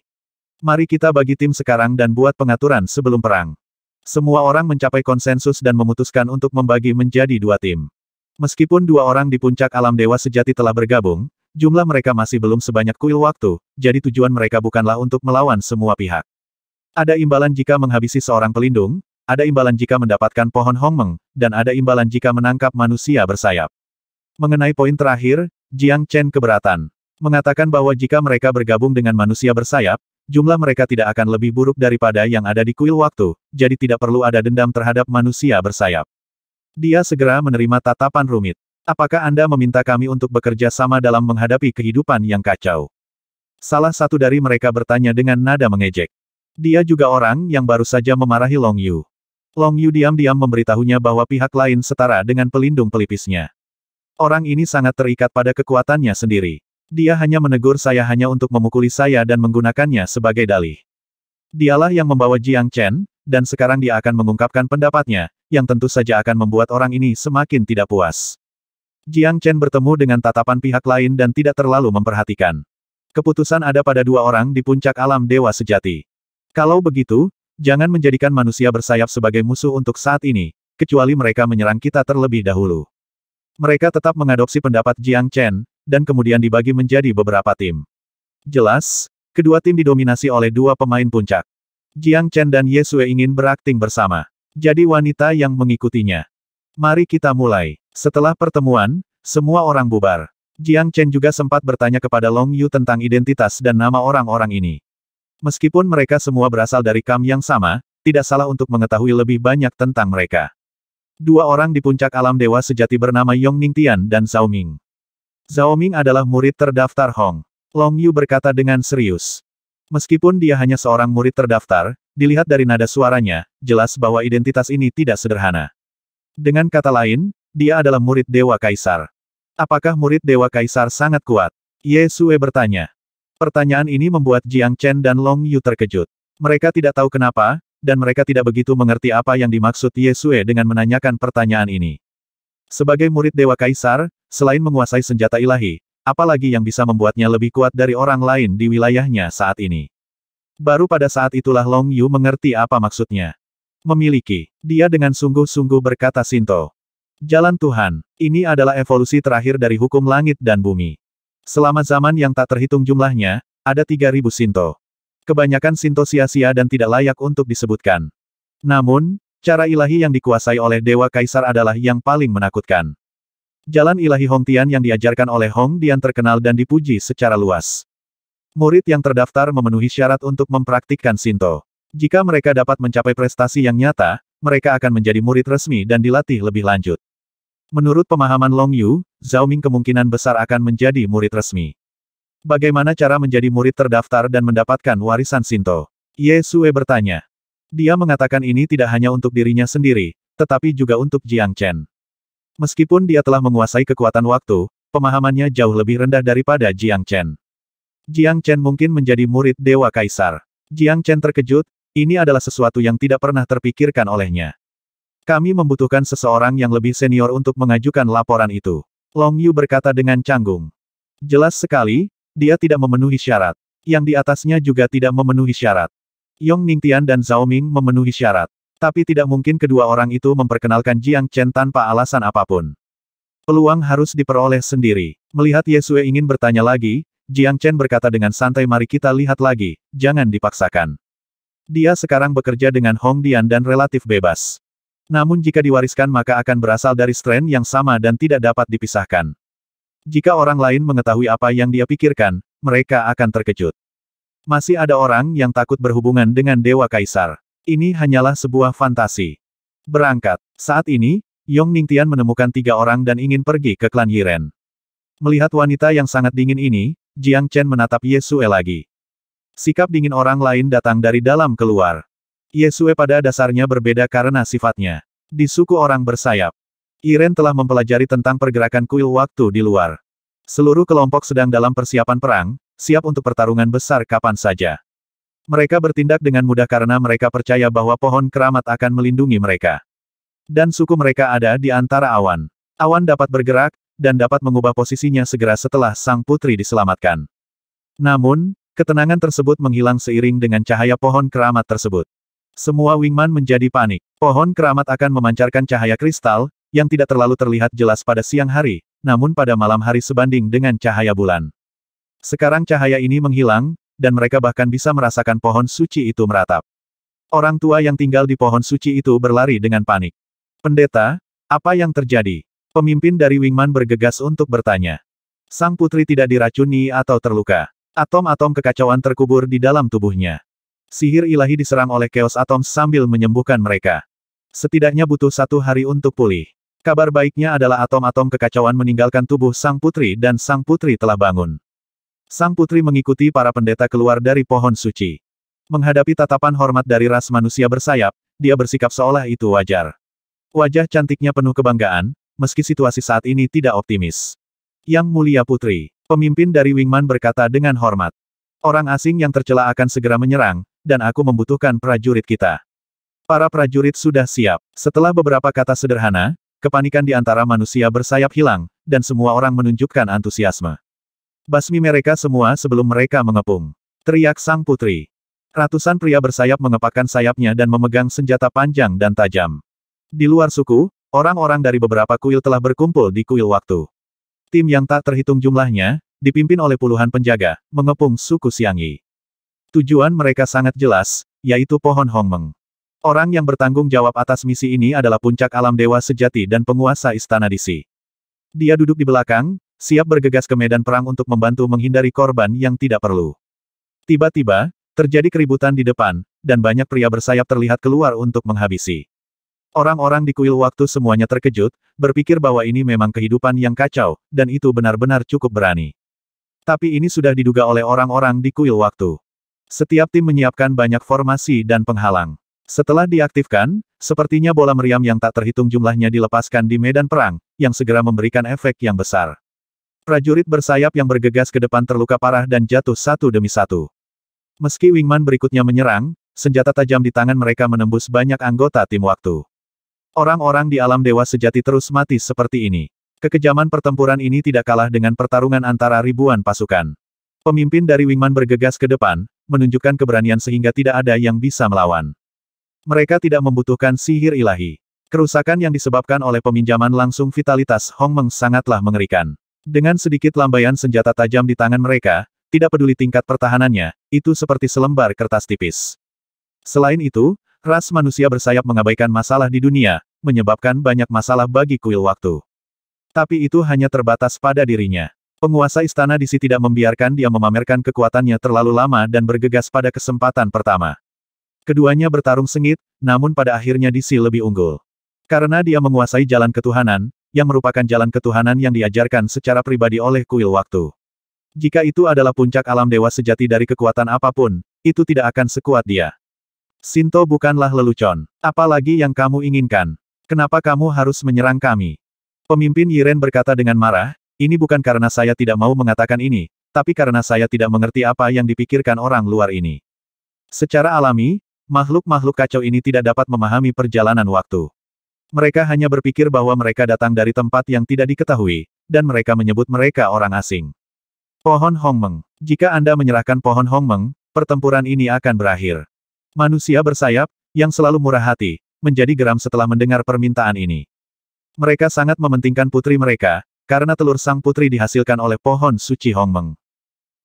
Mari kita bagi tim sekarang dan buat pengaturan sebelum perang. Semua orang mencapai konsensus dan memutuskan untuk membagi menjadi dua tim. Meskipun dua orang di puncak alam dewa sejati telah bergabung, jumlah mereka masih belum sebanyak kuil waktu, jadi tujuan mereka bukanlah untuk melawan semua pihak. Ada imbalan jika menghabisi seorang pelindung, ada imbalan jika mendapatkan pohon hongmeng, dan ada imbalan jika menangkap manusia bersayap. Mengenai poin terakhir, Jiang Chen keberatan. Mengatakan bahwa jika mereka bergabung dengan manusia bersayap, jumlah mereka tidak akan lebih buruk daripada yang ada di kuil waktu, jadi tidak perlu ada dendam terhadap manusia bersayap. Dia segera menerima tatapan rumit. Apakah Anda meminta kami untuk bekerja sama dalam menghadapi kehidupan yang kacau? Salah satu dari mereka bertanya dengan nada mengejek. Dia juga orang yang baru saja memarahi Long Yu. Long Yu diam-diam memberitahunya bahwa pihak lain setara dengan pelindung pelipisnya. Orang ini sangat terikat pada kekuatannya sendiri. Dia hanya menegur saya hanya untuk memukuli saya dan menggunakannya sebagai dalih. Dialah yang membawa Jiang Chen, dan sekarang dia akan mengungkapkan pendapatnya, yang tentu saja akan membuat orang ini semakin tidak puas. Jiang Chen bertemu dengan tatapan pihak lain dan tidak terlalu memperhatikan. Keputusan ada pada dua orang di puncak alam dewa sejati. Kalau begitu, jangan menjadikan manusia bersayap sebagai musuh untuk saat ini, kecuali mereka menyerang kita terlebih dahulu. Mereka tetap mengadopsi pendapat Jiang Chen, dan kemudian dibagi menjadi beberapa tim. Jelas, kedua tim didominasi oleh dua pemain puncak. Jiang Chen dan Ye ingin berakting bersama. Jadi wanita yang mengikutinya. Mari kita mulai. Setelah pertemuan, semua orang bubar. Jiang Chen juga sempat bertanya kepada Long Yu tentang identitas dan nama orang-orang ini. Meskipun mereka semua berasal dari kam yang sama, tidak salah untuk mengetahui lebih banyak tentang mereka. Dua orang di puncak alam dewa sejati bernama Yong Ning Tian dan Zhao Ming. Zhao Ming adalah murid terdaftar Hong. Long Yu berkata dengan serius. Meskipun dia hanya seorang murid terdaftar, dilihat dari nada suaranya, jelas bahwa identitas ini tidak sederhana. Dengan kata lain, dia adalah murid Dewa Kaisar. Apakah murid Dewa Kaisar sangat kuat? Ye Sue bertanya. Pertanyaan ini membuat Jiang Chen dan Long Yu terkejut. Mereka tidak tahu kenapa, dan mereka tidak begitu mengerti apa yang dimaksud Ye Sue dengan menanyakan pertanyaan ini. Sebagai murid Dewa Kaisar, selain menguasai senjata ilahi, apalagi yang bisa membuatnya lebih kuat dari orang lain di wilayahnya saat ini. Baru pada saat itulah Long Yu mengerti apa maksudnya. Memiliki, dia dengan sungguh-sungguh berkata Sinto. Jalan Tuhan, ini adalah evolusi terakhir dari hukum langit dan bumi. Selama zaman yang tak terhitung jumlahnya, ada 3.000 Sinto. Kebanyakan Sinto sia-sia dan tidak layak untuk disebutkan. Namun, cara ilahi yang dikuasai oleh Dewa Kaisar adalah yang paling menakutkan. Jalan ilahi Hong Tian yang diajarkan oleh Hong Dian terkenal dan dipuji secara luas. Murid yang terdaftar memenuhi syarat untuk mempraktikkan Sinto. Jika mereka dapat mencapai prestasi yang nyata, mereka akan menjadi murid resmi dan dilatih lebih lanjut. Menurut pemahaman Long Yu, Zhao Ming kemungkinan besar akan menjadi murid resmi. Bagaimana cara menjadi murid terdaftar dan mendapatkan warisan Sinto? Ye Sue bertanya. Dia mengatakan ini tidak hanya untuk dirinya sendiri, tetapi juga untuk Jiang Chen. Meskipun dia telah menguasai kekuatan waktu, pemahamannya jauh lebih rendah daripada Jiang Chen. Jiang Chen mungkin menjadi murid Dewa Kaisar. Jiang Chen terkejut, ini adalah sesuatu yang tidak pernah terpikirkan olehnya. Kami membutuhkan seseorang yang lebih senior untuk mengajukan laporan itu. Long Yu berkata dengan canggung. Jelas sekali, dia tidak memenuhi syarat. Yang di atasnya juga tidak memenuhi syarat. Yong Ningtian dan Zhao Ming memenuhi syarat. Tapi tidak mungkin kedua orang itu memperkenalkan Jiang Chen tanpa alasan apapun. Peluang harus diperoleh sendiri. Melihat Yesue ingin bertanya lagi, Jiang Chen berkata dengan santai mari kita lihat lagi, jangan dipaksakan. Dia sekarang bekerja dengan Hong Dian dan relatif bebas. Namun jika diwariskan maka akan berasal dari strain yang sama dan tidak dapat dipisahkan. Jika orang lain mengetahui apa yang dia pikirkan, mereka akan terkejut. Masih ada orang yang takut berhubungan dengan Dewa Kaisar. Ini hanyalah sebuah fantasi. Berangkat. Saat ini, Yong Ningtian menemukan tiga orang dan ingin pergi ke klan Yiren. Melihat wanita yang sangat dingin ini, Jiang Chen menatap Yesue lagi. Sikap dingin orang lain datang dari dalam keluar. Yesue pada dasarnya berbeda karena sifatnya. Di suku orang bersayap, Iren telah mempelajari tentang pergerakan kuil waktu di luar. Seluruh kelompok sedang dalam persiapan perang, siap untuk pertarungan besar kapan saja. Mereka bertindak dengan mudah karena mereka percaya bahwa pohon keramat akan melindungi mereka. Dan suku mereka ada di antara awan. Awan dapat bergerak, dan dapat mengubah posisinya segera setelah sang putri diselamatkan. Namun, ketenangan tersebut menghilang seiring dengan cahaya pohon keramat tersebut. Semua wingman menjadi panik. Pohon keramat akan memancarkan cahaya kristal, yang tidak terlalu terlihat jelas pada siang hari, namun pada malam hari sebanding dengan cahaya bulan. Sekarang cahaya ini menghilang, dan mereka bahkan bisa merasakan pohon suci itu meratap. Orang tua yang tinggal di pohon suci itu berlari dengan panik. Pendeta, apa yang terjadi? Pemimpin dari Wingman bergegas untuk bertanya. Sang putri tidak diracuni atau terluka. Atom-atom kekacauan terkubur di dalam tubuhnya. Sihir ilahi diserang oleh chaos atom sambil menyembuhkan mereka. Setidaknya butuh satu hari untuk pulih. Kabar baiknya adalah atom-atom kekacauan meninggalkan tubuh sang putri dan sang putri telah bangun. Sang putri mengikuti para pendeta keluar dari pohon suci. Menghadapi tatapan hormat dari ras manusia bersayap, dia bersikap seolah itu wajar. Wajah cantiknya penuh kebanggaan, meski situasi saat ini tidak optimis. Yang mulia putri, pemimpin dari Wingman berkata dengan hormat. Orang asing yang tercela akan segera menyerang, dan aku membutuhkan prajurit kita. Para prajurit sudah siap. Setelah beberapa kata sederhana, kepanikan di antara manusia bersayap hilang, dan semua orang menunjukkan antusiasme. Basmi mereka semua sebelum mereka mengepung. Teriak sang putri. Ratusan pria bersayap mengepakkan sayapnya dan memegang senjata panjang dan tajam. Di luar suku, orang-orang dari beberapa kuil telah berkumpul di kuil waktu. Tim yang tak terhitung jumlahnya, dipimpin oleh puluhan penjaga, mengepung suku Siangi. Tujuan mereka sangat jelas, yaitu pohon Hongmeng. Orang yang bertanggung jawab atas misi ini adalah puncak alam dewa sejati dan penguasa istana Disi. Dia duduk di belakang, siap bergegas ke medan perang untuk membantu menghindari korban yang tidak perlu. Tiba-tiba, terjadi keributan di depan, dan banyak pria bersayap terlihat keluar untuk menghabisi. Orang-orang di kuil waktu semuanya terkejut, berpikir bahwa ini memang kehidupan yang kacau, dan itu benar-benar cukup berani. Tapi ini sudah diduga oleh orang-orang di kuil waktu. Setiap tim menyiapkan banyak formasi dan penghalang. Setelah diaktifkan, sepertinya bola meriam yang tak terhitung jumlahnya dilepaskan di medan perang, yang segera memberikan efek yang besar. Prajurit bersayap yang bergegas ke depan terluka parah dan jatuh satu demi satu. Meski Wingman berikutnya menyerang, senjata tajam di tangan mereka menembus banyak anggota tim waktu. Orang-orang di alam dewa sejati terus mati seperti ini. Kekejaman pertempuran ini tidak kalah dengan pertarungan antara ribuan pasukan. Pemimpin dari Wingman bergegas ke depan, menunjukkan keberanian sehingga tidak ada yang bisa melawan. Mereka tidak membutuhkan sihir ilahi. Kerusakan yang disebabkan oleh peminjaman langsung vitalitas Hong Meng sangatlah mengerikan. Dengan sedikit lambaian senjata tajam di tangan mereka, tidak peduli tingkat pertahanannya, itu seperti selembar kertas tipis. Selain itu, ras manusia bersayap mengabaikan masalah di dunia, menyebabkan banyak masalah bagi kuil waktu. Tapi itu hanya terbatas pada dirinya. Penguasa istana di si tidak membiarkan dia memamerkan kekuatannya terlalu lama dan bergegas pada kesempatan pertama. Keduanya bertarung sengit, namun pada akhirnya DC lebih unggul. Karena dia menguasai jalan ketuhanan, yang merupakan jalan ketuhanan yang diajarkan secara pribadi oleh kuil waktu. Jika itu adalah puncak alam dewa sejati dari kekuatan apapun, itu tidak akan sekuat dia. Sinto bukanlah lelucon. Apalagi yang kamu inginkan. Kenapa kamu harus menyerang kami? Pemimpin Yiren berkata dengan marah, ini bukan karena saya tidak mau mengatakan ini, tapi karena saya tidak mengerti apa yang dipikirkan orang luar ini. Secara alami, makhluk-makhluk kacau ini tidak dapat memahami perjalanan waktu. Mereka hanya berpikir bahwa mereka datang dari tempat yang tidak diketahui, dan mereka menyebut mereka orang asing. Pohon Hongmeng. Jika Anda menyerahkan pohon Hongmeng, pertempuran ini akan berakhir. Manusia bersayap, yang selalu murah hati, menjadi geram setelah mendengar permintaan ini. Mereka sangat mementingkan putri mereka, karena telur sang putri dihasilkan oleh pohon suci Hongmeng.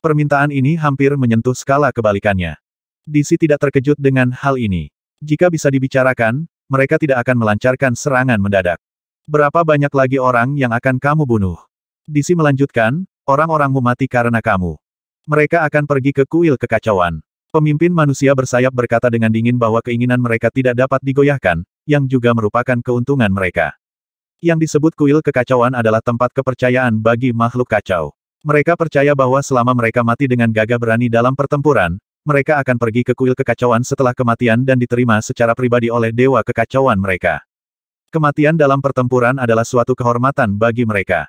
Permintaan ini hampir menyentuh skala kebalikannya. Disi tidak terkejut dengan hal ini. Jika bisa dibicarakan, mereka tidak akan melancarkan serangan mendadak. Berapa banyak lagi orang yang akan kamu bunuh? Disi melanjutkan, orang-orangmu mati karena kamu. Mereka akan pergi ke kuil kekacauan. Pemimpin manusia bersayap berkata dengan dingin bahwa keinginan mereka tidak dapat digoyahkan, yang juga merupakan keuntungan mereka. Yang disebut kuil kekacauan adalah tempat kepercayaan bagi makhluk kacau. Mereka percaya bahwa selama mereka mati dengan gagah berani dalam pertempuran, mereka akan pergi ke kuil kekacauan setelah kematian dan diterima secara pribadi oleh dewa kekacauan mereka. Kematian dalam pertempuran adalah suatu kehormatan bagi mereka.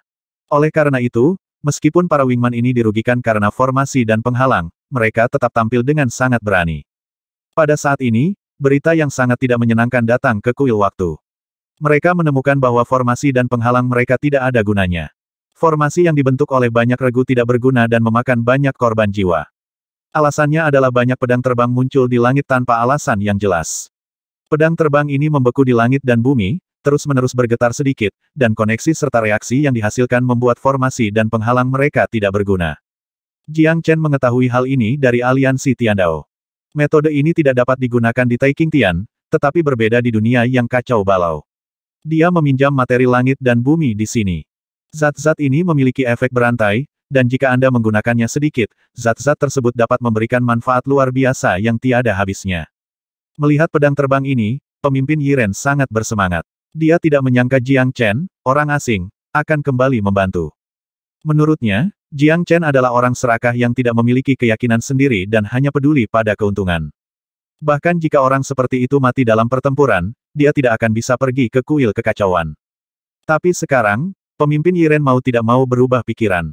Oleh karena itu, meskipun para wingman ini dirugikan karena formasi dan penghalang, mereka tetap tampil dengan sangat berani. Pada saat ini, berita yang sangat tidak menyenangkan datang ke kuil waktu. Mereka menemukan bahwa formasi dan penghalang mereka tidak ada gunanya. Formasi yang dibentuk oleh banyak regu tidak berguna dan memakan banyak korban jiwa. Alasannya adalah banyak pedang terbang muncul di langit tanpa alasan yang jelas. Pedang terbang ini membeku di langit dan bumi, terus-menerus bergetar sedikit, dan koneksi serta reaksi yang dihasilkan membuat formasi dan penghalang mereka tidak berguna. Jiang Chen mengetahui hal ini dari aliansi Tiandao. Metode ini tidak dapat digunakan di Taiking Tian, tetapi berbeda di dunia yang kacau balau. Dia meminjam materi langit dan bumi di sini. Zat-zat ini memiliki efek berantai, dan jika Anda menggunakannya sedikit, zat-zat tersebut dapat memberikan manfaat luar biasa yang tiada habisnya. Melihat pedang terbang ini, pemimpin Yiren sangat bersemangat. Dia tidak menyangka Jiang Chen, orang asing, akan kembali membantu. Menurutnya, Jiang Chen adalah orang serakah yang tidak memiliki keyakinan sendiri dan hanya peduli pada keuntungan. Bahkan jika orang seperti itu mati dalam pertempuran, dia tidak akan bisa pergi ke kuil kekacauan. Tapi sekarang, pemimpin Yiren mau tidak mau berubah pikiran.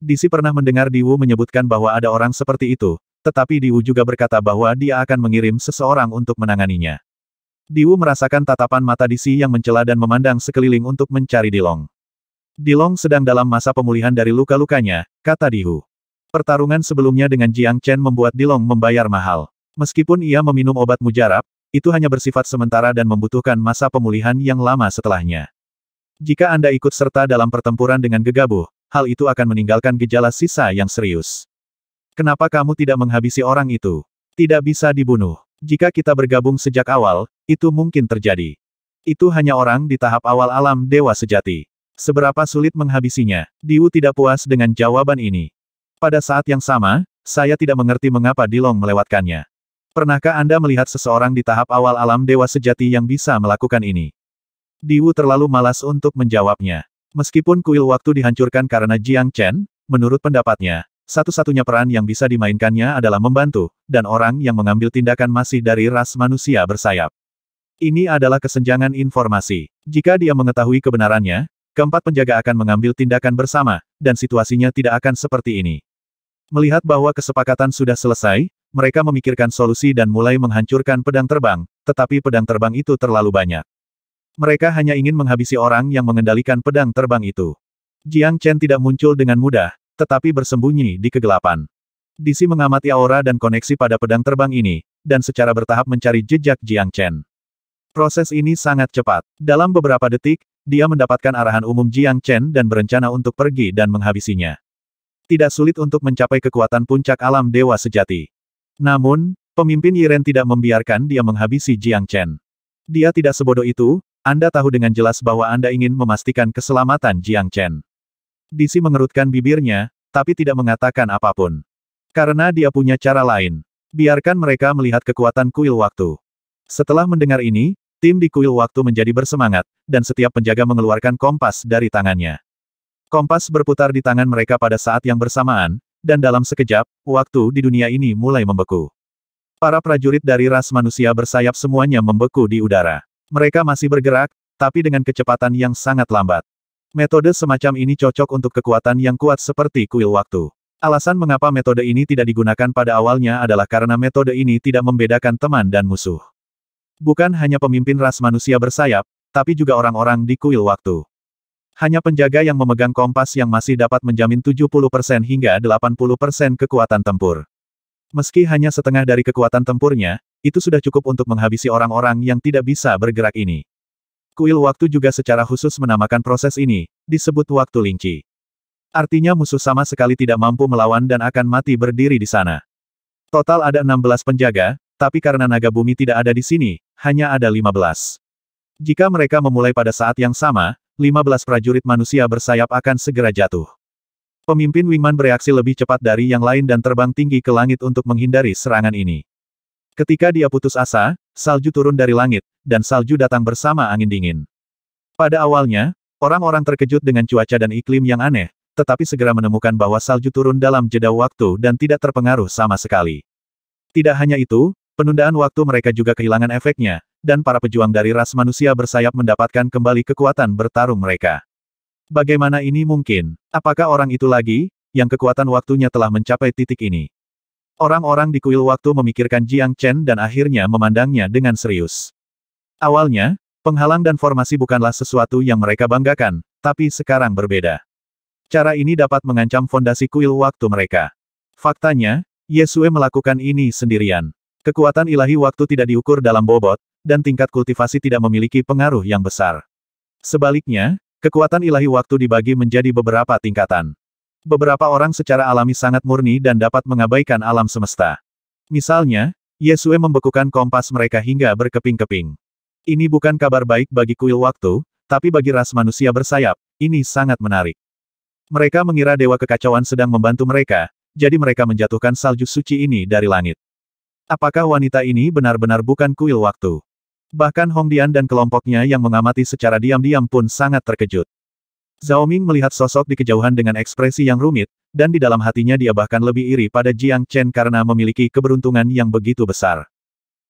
Disi pernah mendengar Diwu menyebutkan bahwa ada orang seperti itu, tetapi Diwu juga berkata bahwa dia akan mengirim seseorang untuk menanganinya. Diwu merasakan tatapan mata Disi yang mencela dan memandang sekeliling untuk mencari Dilong. Dilong sedang dalam masa pemulihan dari luka-lukanya, kata Diwu. Pertarungan sebelumnya dengan Jiang Chen membuat Dilong membayar mahal. Meskipun ia meminum obat mujarab, itu hanya bersifat sementara dan membutuhkan masa pemulihan yang lama setelahnya. Jika Anda ikut serta dalam pertempuran dengan gegabah, hal itu akan meninggalkan gejala sisa yang serius. Kenapa kamu tidak menghabisi orang itu? Tidak bisa dibunuh. Jika kita bergabung sejak awal, itu mungkin terjadi. Itu hanya orang di tahap awal alam dewa sejati. Seberapa sulit menghabisinya, Diu tidak puas dengan jawaban ini. Pada saat yang sama, saya tidak mengerti mengapa Dilong melewatkannya. Pernahkah Anda melihat seseorang di tahap awal alam dewa sejati yang bisa melakukan ini? Diwu terlalu malas untuk menjawabnya. Meskipun kuil waktu dihancurkan karena Jiang Chen, menurut pendapatnya, satu-satunya peran yang bisa dimainkannya adalah membantu, dan orang yang mengambil tindakan masih dari ras manusia bersayap. Ini adalah kesenjangan informasi. Jika dia mengetahui kebenarannya, keempat penjaga akan mengambil tindakan bersama, dan situasinya tidak akan seperti ini. Melihat bahwa kesepakatan sudah selesai, mereka memikirkan solusi dan mulai menghancurkan pedang terbang, tetapi pedang terbang itu terlalu banyak. Mereka hanya ingin menghabisi orang yang mengendalikan pedang terbang itu. Jiang Chen tidak muncul dengan mudah, tetapi bersembunyi di kegelapan. Disi mengamati aura dan koneksi pada pedang terbang ini, dan secara bertahap mencari jejak Jiang Chen. Proses ini sangat cepat. Dalam beberapa detik, dia mendapatkan arahan umum Jiang Chen dan berencana untuk pergi dan menghabisinya. Tidak sulit untuk mencapai kekuatan puncak alam dewa sejati. Namun, pemimpin Yiren tidak membiarkan dia menghabisi Jiang Chen. Dia tidak sebodoh itu, anda tahu dengan jelas bahwa Anda ingin memastikan keselamatan Jiang Chen. Disi mengerutkan bibirnya, tapi tidak mengatakan apapun. Karena dia punya cara lain. Biarkan mereka melihat kekuatan kuil waktu. Setelah mendengar ini, tim di kuil waktu menjadi bersemangat, dan setiap penjaga mengeluarkan kompas dari tangannya. Kompas berputar di tangan mereka pada saat yang bersamaan, dan dalam sekejap, waktu di dunia ini mulai membeku. Para prajurit dari ras manusia bersayap semuanya membeku di udara. Mereka masih bergerak, tapi dengan kecepatan yang sangat lambat. Metode semacam ini cocok untuk kekuatan yang kuat seperti kuil waktu. Alasan mengapa metode ini tidak digunakan pada awalnya adalah karena metode ini tidak membedakan teman dan musuh. Bukan hanya pemimpin ras manusia bersayap, tapi juga orang-orang di kuil waktu. Hanya penjaga yang memegang kompas yang masih dapat menjamin 70% hingga 80% kekuatan tempur. Meski hanya setengah dari kekuatan tempurnya, itu sudah cukup untuk menghabisi orang-orang yang tidak bisa bergerak ini. Kuil waktu juga secara khusus menamakan proses ini, disebut waktu linci. Artinya musuh sama sekali tidak mampu melawan dan akan mati berdiri di sana. Total ada 16 penjaga, tapi karena naga bumi tidak ada di sini, hanya ada 15. Jika mereka memulai pada saat yang sama, 15 prajurit manusia bersayap akan segera jatuh. Pemimpin Wingman bereaksi lebih cepat dari yang lain dan terbang tinggi ke langit untuk menghindari serangan ini. Ketika dia putus asa, salju turun dari langit, dan salju datang bersama angin dingin. Pada awalnya, orang-orang terkejut dengan cuaca dan iklim yang aneh, tetapi segera menemukan bahwa salju turun dalam jeda waktu dan tidak terpengaruh sama sekali. Tidak hanya itu, penundaan waktu mereka juga kehilangan efeknya, dan para pejuang dari ras manusia bersayap mendapatkan kembali kekuatan bertarung mereka. Bagaimana ini mungkin? Apakah orang itu lagi, yang kekuatan waktunya telah mencapai titik ini? Orang-orang di kuil waktu memikirkan Jiang Chen dan akhirnya memandangnya dengan serius. Awalnya, penghalang dan formasi bukanlah sesuatu yang mereka banggakan, tapi sekarang berbeda. Cara ini dapat mengancam fondasi kuil waktu mereka. Faktanya, Yesue melakukan ini sendirian. Kekuatan ilahi waktu tidak diukur dalam bobot, dan tingkat kultivasi tidak memiliki pengaruh yang besar. Sebaliknya, kekuatan ilahi waktu dibagi menjadi beberapa tingkatan. Beberapa orang secara alami sangat murni dan dapat mengabaikan alam semesta. Misalnya, Yesue membekukan kompas mereka hingga berkeping-keping. Ini bukan kabar baik bagi kuil waktu, tapi bagi ras manusia bersayap, ini sangat menarik. Mereka mengira Dewa Kekacauan sedang membantu mereka, jadi mereka menjatuhkan salju suci ini dari langit. Apakah wanita ini benar-benar bukan kuil waktu? Bahkan Hong Dian dan kelompoknya yang mengamati secara diam-diam pun sangat terkejut. Zhao Ming melihat sosok di kejauhan dengan ekspresi yang rumit, dan di dalam hatinya dia bahkan lebih iri pada Jiang Chen karena memiliki keberuntungan yang begitu besar.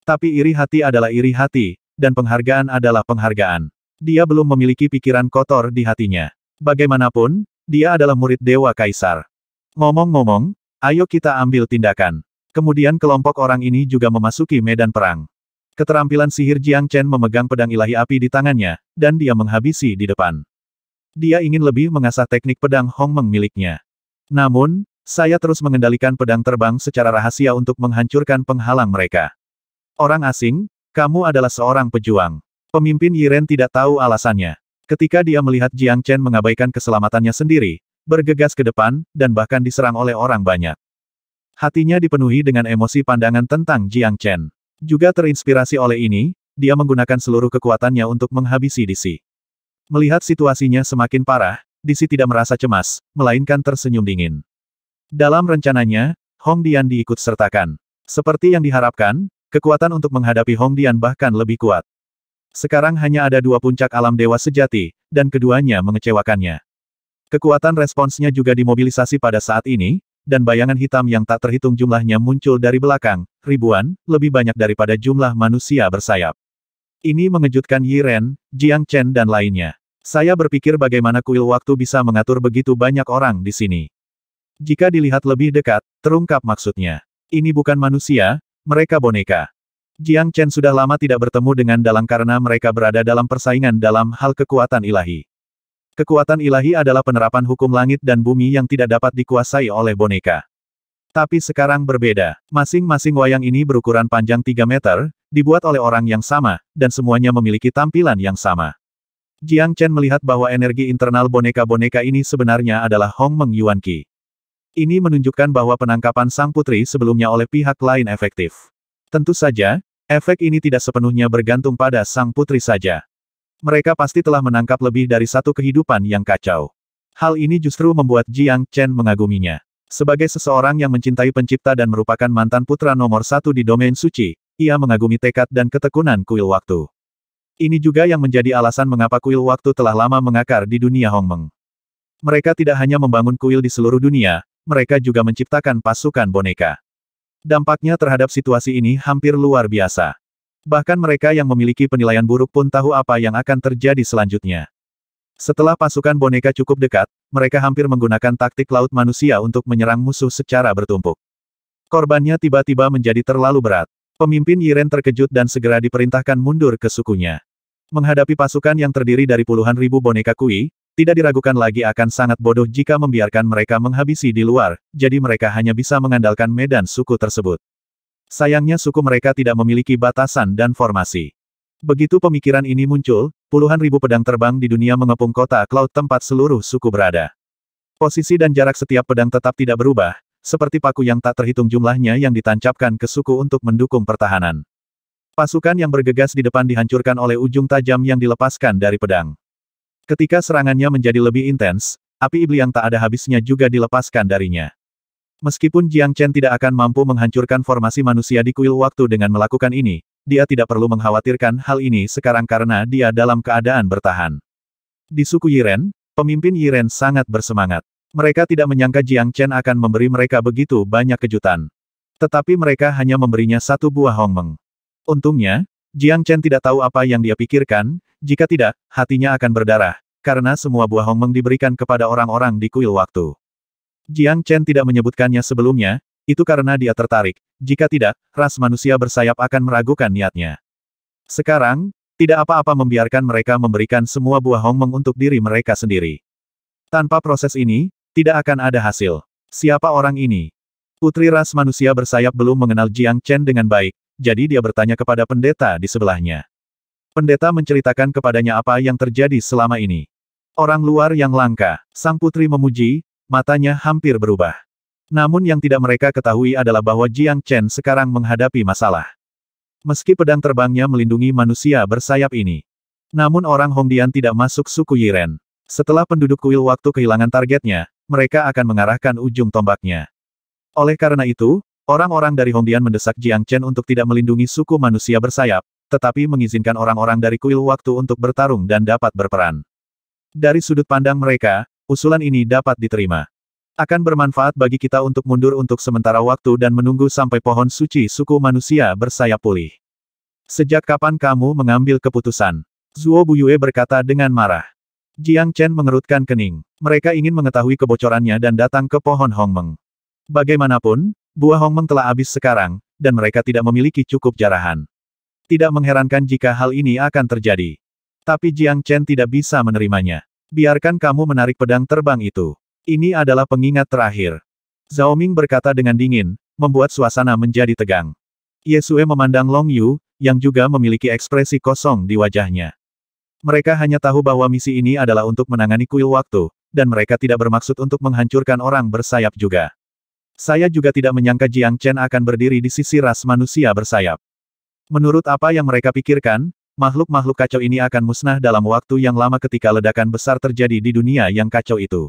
Tapi iri hati adalah iri hati, dan penghargaan adalah penghargaan. Dia belum memiliki pikiran kotor di hatinya. Bagaimanapun, dia adalah murid Dewa Kaisar. Ngomong-ngomong, ayo kita ambil tindakan. Kemudian kelompok orang ini juga memasuki medan perang. Keterampilan sihir Jiang Chen memegang pedang ilahi api di tangannya, dan dia menghabisi di depan. Dia ingin lebih mengasah teknik pedang Hong meng miliknya. Namun, saya terus mengendalikan pedang terbang secara rahasia untuk menghancurkan penghalang mereka. Orang asing, kamu adalah seorang pejuang. Pemimpin Yiren tidak tahu alasannya. Ketika dia melihat Jiang Chen mengabaikan keselamatannya sendiri, bergegas ke depan, dan bahkan diserang oleh orang banyak. Hatinya dipenuhi dengan emosi pandangan tentang Jiang Chen. Juga terinspirasi oleh ini, dia menggunakan seluruh kekuatannya untuk menghabisi DC. Melihat situasinya semakin parah, Disi tidak merasa cemas, melainkan tersenyum dingin. Dalam rencananya, Hong Dian diikut sertakan. Seperti yang diharapkan, kekuatan untuk menghadapi Hong Dian bahkan lebih kuat. Sekarang hanya ada dua puncak alam dewa sejati, dan keduanya mengecewakannya. Kekuatan responsnya juga dimobilisasi pada saat ini, dan bayangan hitam yang tak terhitung jumlahnya muncul dari belakang, ribuan, lebih banyak daripada jumlah manusia bersayap. Ini mengejutkan Yiren, Jiang Chen dan lainnya. Saya berpikir bagaimana kuil waktu bisa mengatur begitu banyak orang di sini. Jika dilihat lebih dekat, terungkap maksudnya. Ini bukan manusia, mereka boneka. Jiang Chen sudah lama tidak bertemu dengan Dalang karena mereka berada dalam persaingan dalam hal kekuatan ilahi. Kekuatan ilahi adalah penerapan hukum langit dan bumi yang tidak dapat dikuasai oleh boneka. Tapi sekarang berbeda. Masing-masing wayang ini berukuran panjang 3 meter, dibuat oleh orang yang sama, dan semuanya memiliki tampilan yang sama. Jiang Chen melihat bahwa energi internal boneka-boneka ini sebenarnya adalah Hong Meng Yuan Qi. Ini menunjukkan bahwa penangkapan sang putri sebelumnya oleh pihak lain efektif. Tentu saja, efek ini tidak sepenuhnya bergantung pada sang putri saja. Mereka pasti telah menangkap lebih dari satu kehidupan yang kacau. Hal ini justru membuat Jiang Chen mengaguminya. Sebagai seseorang yang mencintai pencipta dan merupakan mantan putra nomor satu di domain suci, ia mengagumi tekad dan ketekunan kuil waktu. Ini juga yang menjadi alasan mengapa kuil waktu telah lama mengakar di dunia Hongmeng. Mereka tidak hanya membangun kuil di seluruh dunia, mereka juga menciptakan pasukan boneka. Dampaknya terhadap situasi ini hampir luar biasa. Bahkan mereka yang memiliki penilaian buruk pun tahu apa yang akan terjadi selanjutnya. Setelah pasukan boneka cukup dekat, mereka hampir menggunakan taktik laut manusia untuk menyerang musuh secara bertumpuk. Korbannya tiba-tiba menjadi terlalu berat. Pemimpin Yiren terkejut dan segera diperintahkan mundur ke sukunya. Menghadapi pasukan yang terdiri dari puluhan ribu boneka kui, tidak diragukan lagi akan sangat bodoh jika membiarkan mereka menghabisi di luar, jadi mereka hanya bisa mengandalkan medan suku tersebut. Sayangnya suku mereka tidak memiliki batasan dan formasi. Begitu pemikiran ini muncul, puluhan ribu pedang terbang di dunia mengepung kota Cloud tempat seluruh suku berada. Posisi dan jarak setiap pedang tetap tidak berubah, seperti paku yang tak terhitung jumlahnya yang ditancapkan ke suku untuk mendukung pertahanan. Pasukan yang bergegas di depan dihancurkan oleh ujung tajam yang dilepaskan dari pedang. Ketika serangannya menjadi lebih intens, api iblis yang tak ada habisnya juga dilepaskan darinya. Meskipun Jiang Chen tidak akan mampu menghancurkan formasi manusia di kuil waktu dengan melakukan ini, dia tidak perlu mengkhawatirkan hal ini sekarang karena dia dalam keadaan bertahan. Di suku Yiren, pemimpin Yiren sangat bersemangat. Mereka tidak menyangka Jiang Chen akan memberi mereka begitu banyak kejutan. Tetapi mereka hanya memberinya satu buah hongmeng. Untungnya, Jiang Chen tidak tahu apa yang dia pikirkan, jika tidak, hatinya akan berdarah, karena semua buah hongmeng diberikan kepada orang-orang di kuil waktu. Jiang Chen tidak menyebutkannya sebelumnya, itu karena dia tertarik, jika tidak, ras manusia bersayap akan meragukan niatnya. Sekarang, tidak apa-apa membiarkan mereka memberikan semua buah hongmeng untuk diri mereka sendiri. Tanpa proses ini, tidak akan ada hasil. Siapa orang ini? Putri ras manusia bersayap belum mengenal Jiang Chen dengan baik, jadi dia bertanya kepada pendeta di sebelahnya. Pendeta menceritakan kepadanya apa yang terjadi selama ini. Orang luar yang langka, sang putri memuji, matanya hampir berubah. Namun yang tidak mereka ketahui adalah bahwa Jiang Chen sekarang menghadapi masalah. Meski pedang terbangnya melindungi manusia bersayap ini. Namun orang Hongdian tidak masuk suku Yiren. Setelah penduduk kuil waktu kehilangan targetnya, mereka akan mengarahkan ujung tombaknya. Oleh karena itu, Orang-orang dari Hongdian mendesak Jiang Chen untuk tidak melindungi suku manusia bersayap, tetapi mengizinkan orang-orang dari kuil waktu untuk bertarung dan dapat berperan. Dari sudut pandang mereka, usulan ini dapat diterima. Akan bermanfaat bagi kita untuk mundur untuk sementara waktu dan menunggu sampai pohon suci suku manusia bersayap pulih. Sejak kapan kamu mengambil keputusan? Zuo Buyue berkata dengan marah. Jiang Chen mengerutkan kening. Mereka ingin mengetahui kebocorannya dan datang ke pohon Hongmeng. Bagaimanapun, Buah Hongmeng telah habis sekarang, dan mereka tidak memiliki cukup jarahan. Tidak mengherankan jika hal ini akan terjadi. Tapi Jiang Chen tidak bisa menerimanya. Biarkan kamu menarik pedang terbang itu. Ini adalah pengingat terakhir. Zhao Ming berkata dengan dingin, membuat suasana menjadi tegang. Yesue memandang Long Yu, yang juga memiliki ekspresi kosong di wajahnya. Mereka hanya tahu bahwa misi ini adalah untuk menangani kuil waktu, dan mereka tidak bermaksud untuk menghancurkan orang bersayap juga. Saya juga tidak menyangka Jiang Chen akan berdiri di sisi ras manusia bersayap. Menurut apa yang mereka pikirkan, makhluk-makhluk kacau ini akan musnah dalam waktu yang lama ketika ledakan besar terjadi di dunia yang kacau itu.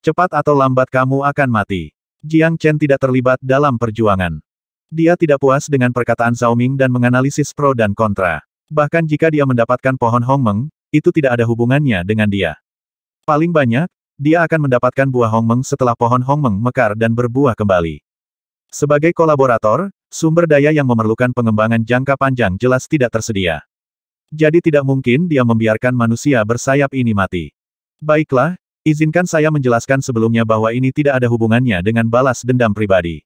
Cepat atau lambat kamu akan mati. Jiang Chen tidak terlibat dalam perjuangan. Dia tidak puas dengan perkataan Zhao Ming dan menganalisis pro dan kontra. Bahkan jika dia mendapatkan pohon Hong Meng, itu tidak ada hubungannya dengan dia. Paling banyak, dia akan mendapatkan buah hongmeng setelah pohon hongmeng mekar dan berbuah kembali. Sebagai kolaborator, sumber daya yang memerlukan pengembangan jangka panjang jelas tidak tersedia. Jadi tidak mungkin dia membiarkan manusia bersayap ini mati. Baiklah, izinkan saya menjelaskan sebelumnya bahwa ini tidak ada hubungannya dengan balas dendam pribadi.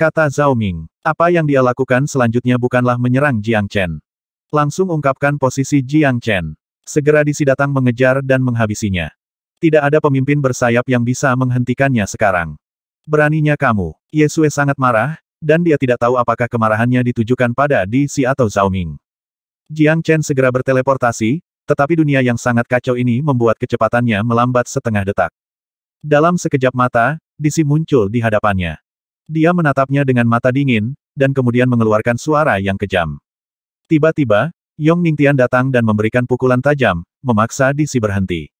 Kata Zhao Ming, apa yang dia lakukan selanjutnya bukanlah menyerang Jiang Chen. Langsung ungkapkan posisi Jiang Chen. Segera disi datang mengejar dan menghabisinya. Tidak ada pemimpin bersayap yang bisa menghentikannya sekarang. Beraninya kamu. Yesue sangat marah, dan dia tidak tahu apakah kemarahannya ditujukan pada Di Si atau Zhao Ming. Jiang Chen segera berteleportasi, tetapi dunia yang sangat kacau ini membuat kecepatannya melambat setengah detak. Dalam sekejap mata, Di Si muncul di hadapannya. Dia menatapnya dengan mata dingin, dan kemudian mengeluarkan suara yang kejam. Tiba-tiba, Yong Ning Tian datang dan memberikan pukulan tajam, memaksa Di Si berhenti.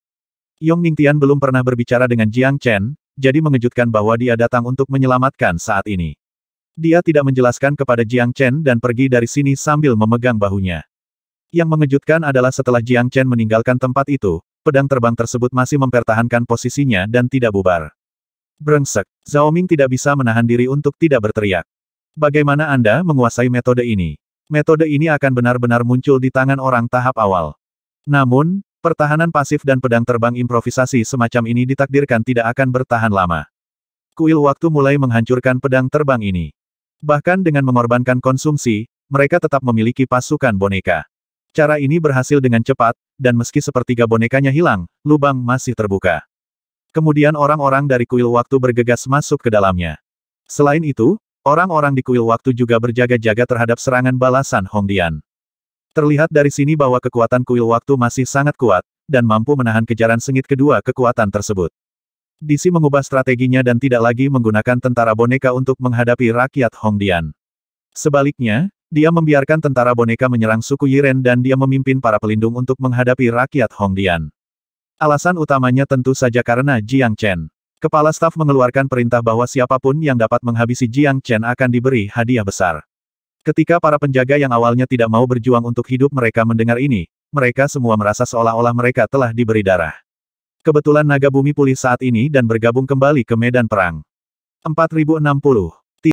Yong Ningtian belum pernah berbicara dengan Jiang Chen, jadi mengejutkan bahwa dia datang untuk menyelamatkan saat ini. Dia tidak menjelaskan kepada Jiang Chen dan pergi dari sini sambil memegang bahunya. Yang mengejutkan adalah setelah Jiang Chen meninggalkan tempat itu, pedang terbang tersebut masih mempertahankan posisinya dan tidak bubar. Brengsek, Zhao Ming tidak bisa menahan diri untuk tidak berteriak. Bagaimana Anda menguasai metode ini? Metode ini akan benar-benar muncul di tangan orang tahap awal. Namun, Pertahanan pasif dan pedang terbang improvisasi semacam ini ditakdirkan tidak akan bertahan lama. Kuil waktu mulai menghancurkan pedang terbang ini. Bahkan dengan mengorbankan konsumsi, mereka tetap memiliki pasukan boneka. Cara ini berhasil dengan cepat, dan meski sepertiga bonekanya hilang, lubang masih terbuka. Kemudian orang-orang dari kuil waktu bergegas masuk ke dalamnya. Selain itu, orang-orang di kuil waktu juga berjaga-jaga terhadap serangan balasan Hongdian. Terlihat dari sini bahwa kekuatan kuil waktu masih sangat kuat, dan mampu menahan kejaran sengit kedua kekuatan tersebut. Disi mengubah strateginya dan tidak lagi menggunakan tentara boneka untuk menghadapi rakyat Hongdian. Sebaliknya, dia membiarkan tentara boneka menyerang suku Yiren dan dia memimpin para pelindung untuk menghadapi rakyat Hongdian. Alasan utamanya tentu saja karena Jiang Chen. Kepala staf mengeluarkan perintah bahwa siapapun yang dapat menghabisi Jiang Chen akan diberi hadiah besar. Ketika para penjaga yang awalnya tidak mau berjuang untuk hidup mereka mendengar ini, mereka semua merasa seolah-olah mereka telah diberi darah. Kebetulan naga bumi pulih saat ini dan bergabung kembali ke medan perang. 4060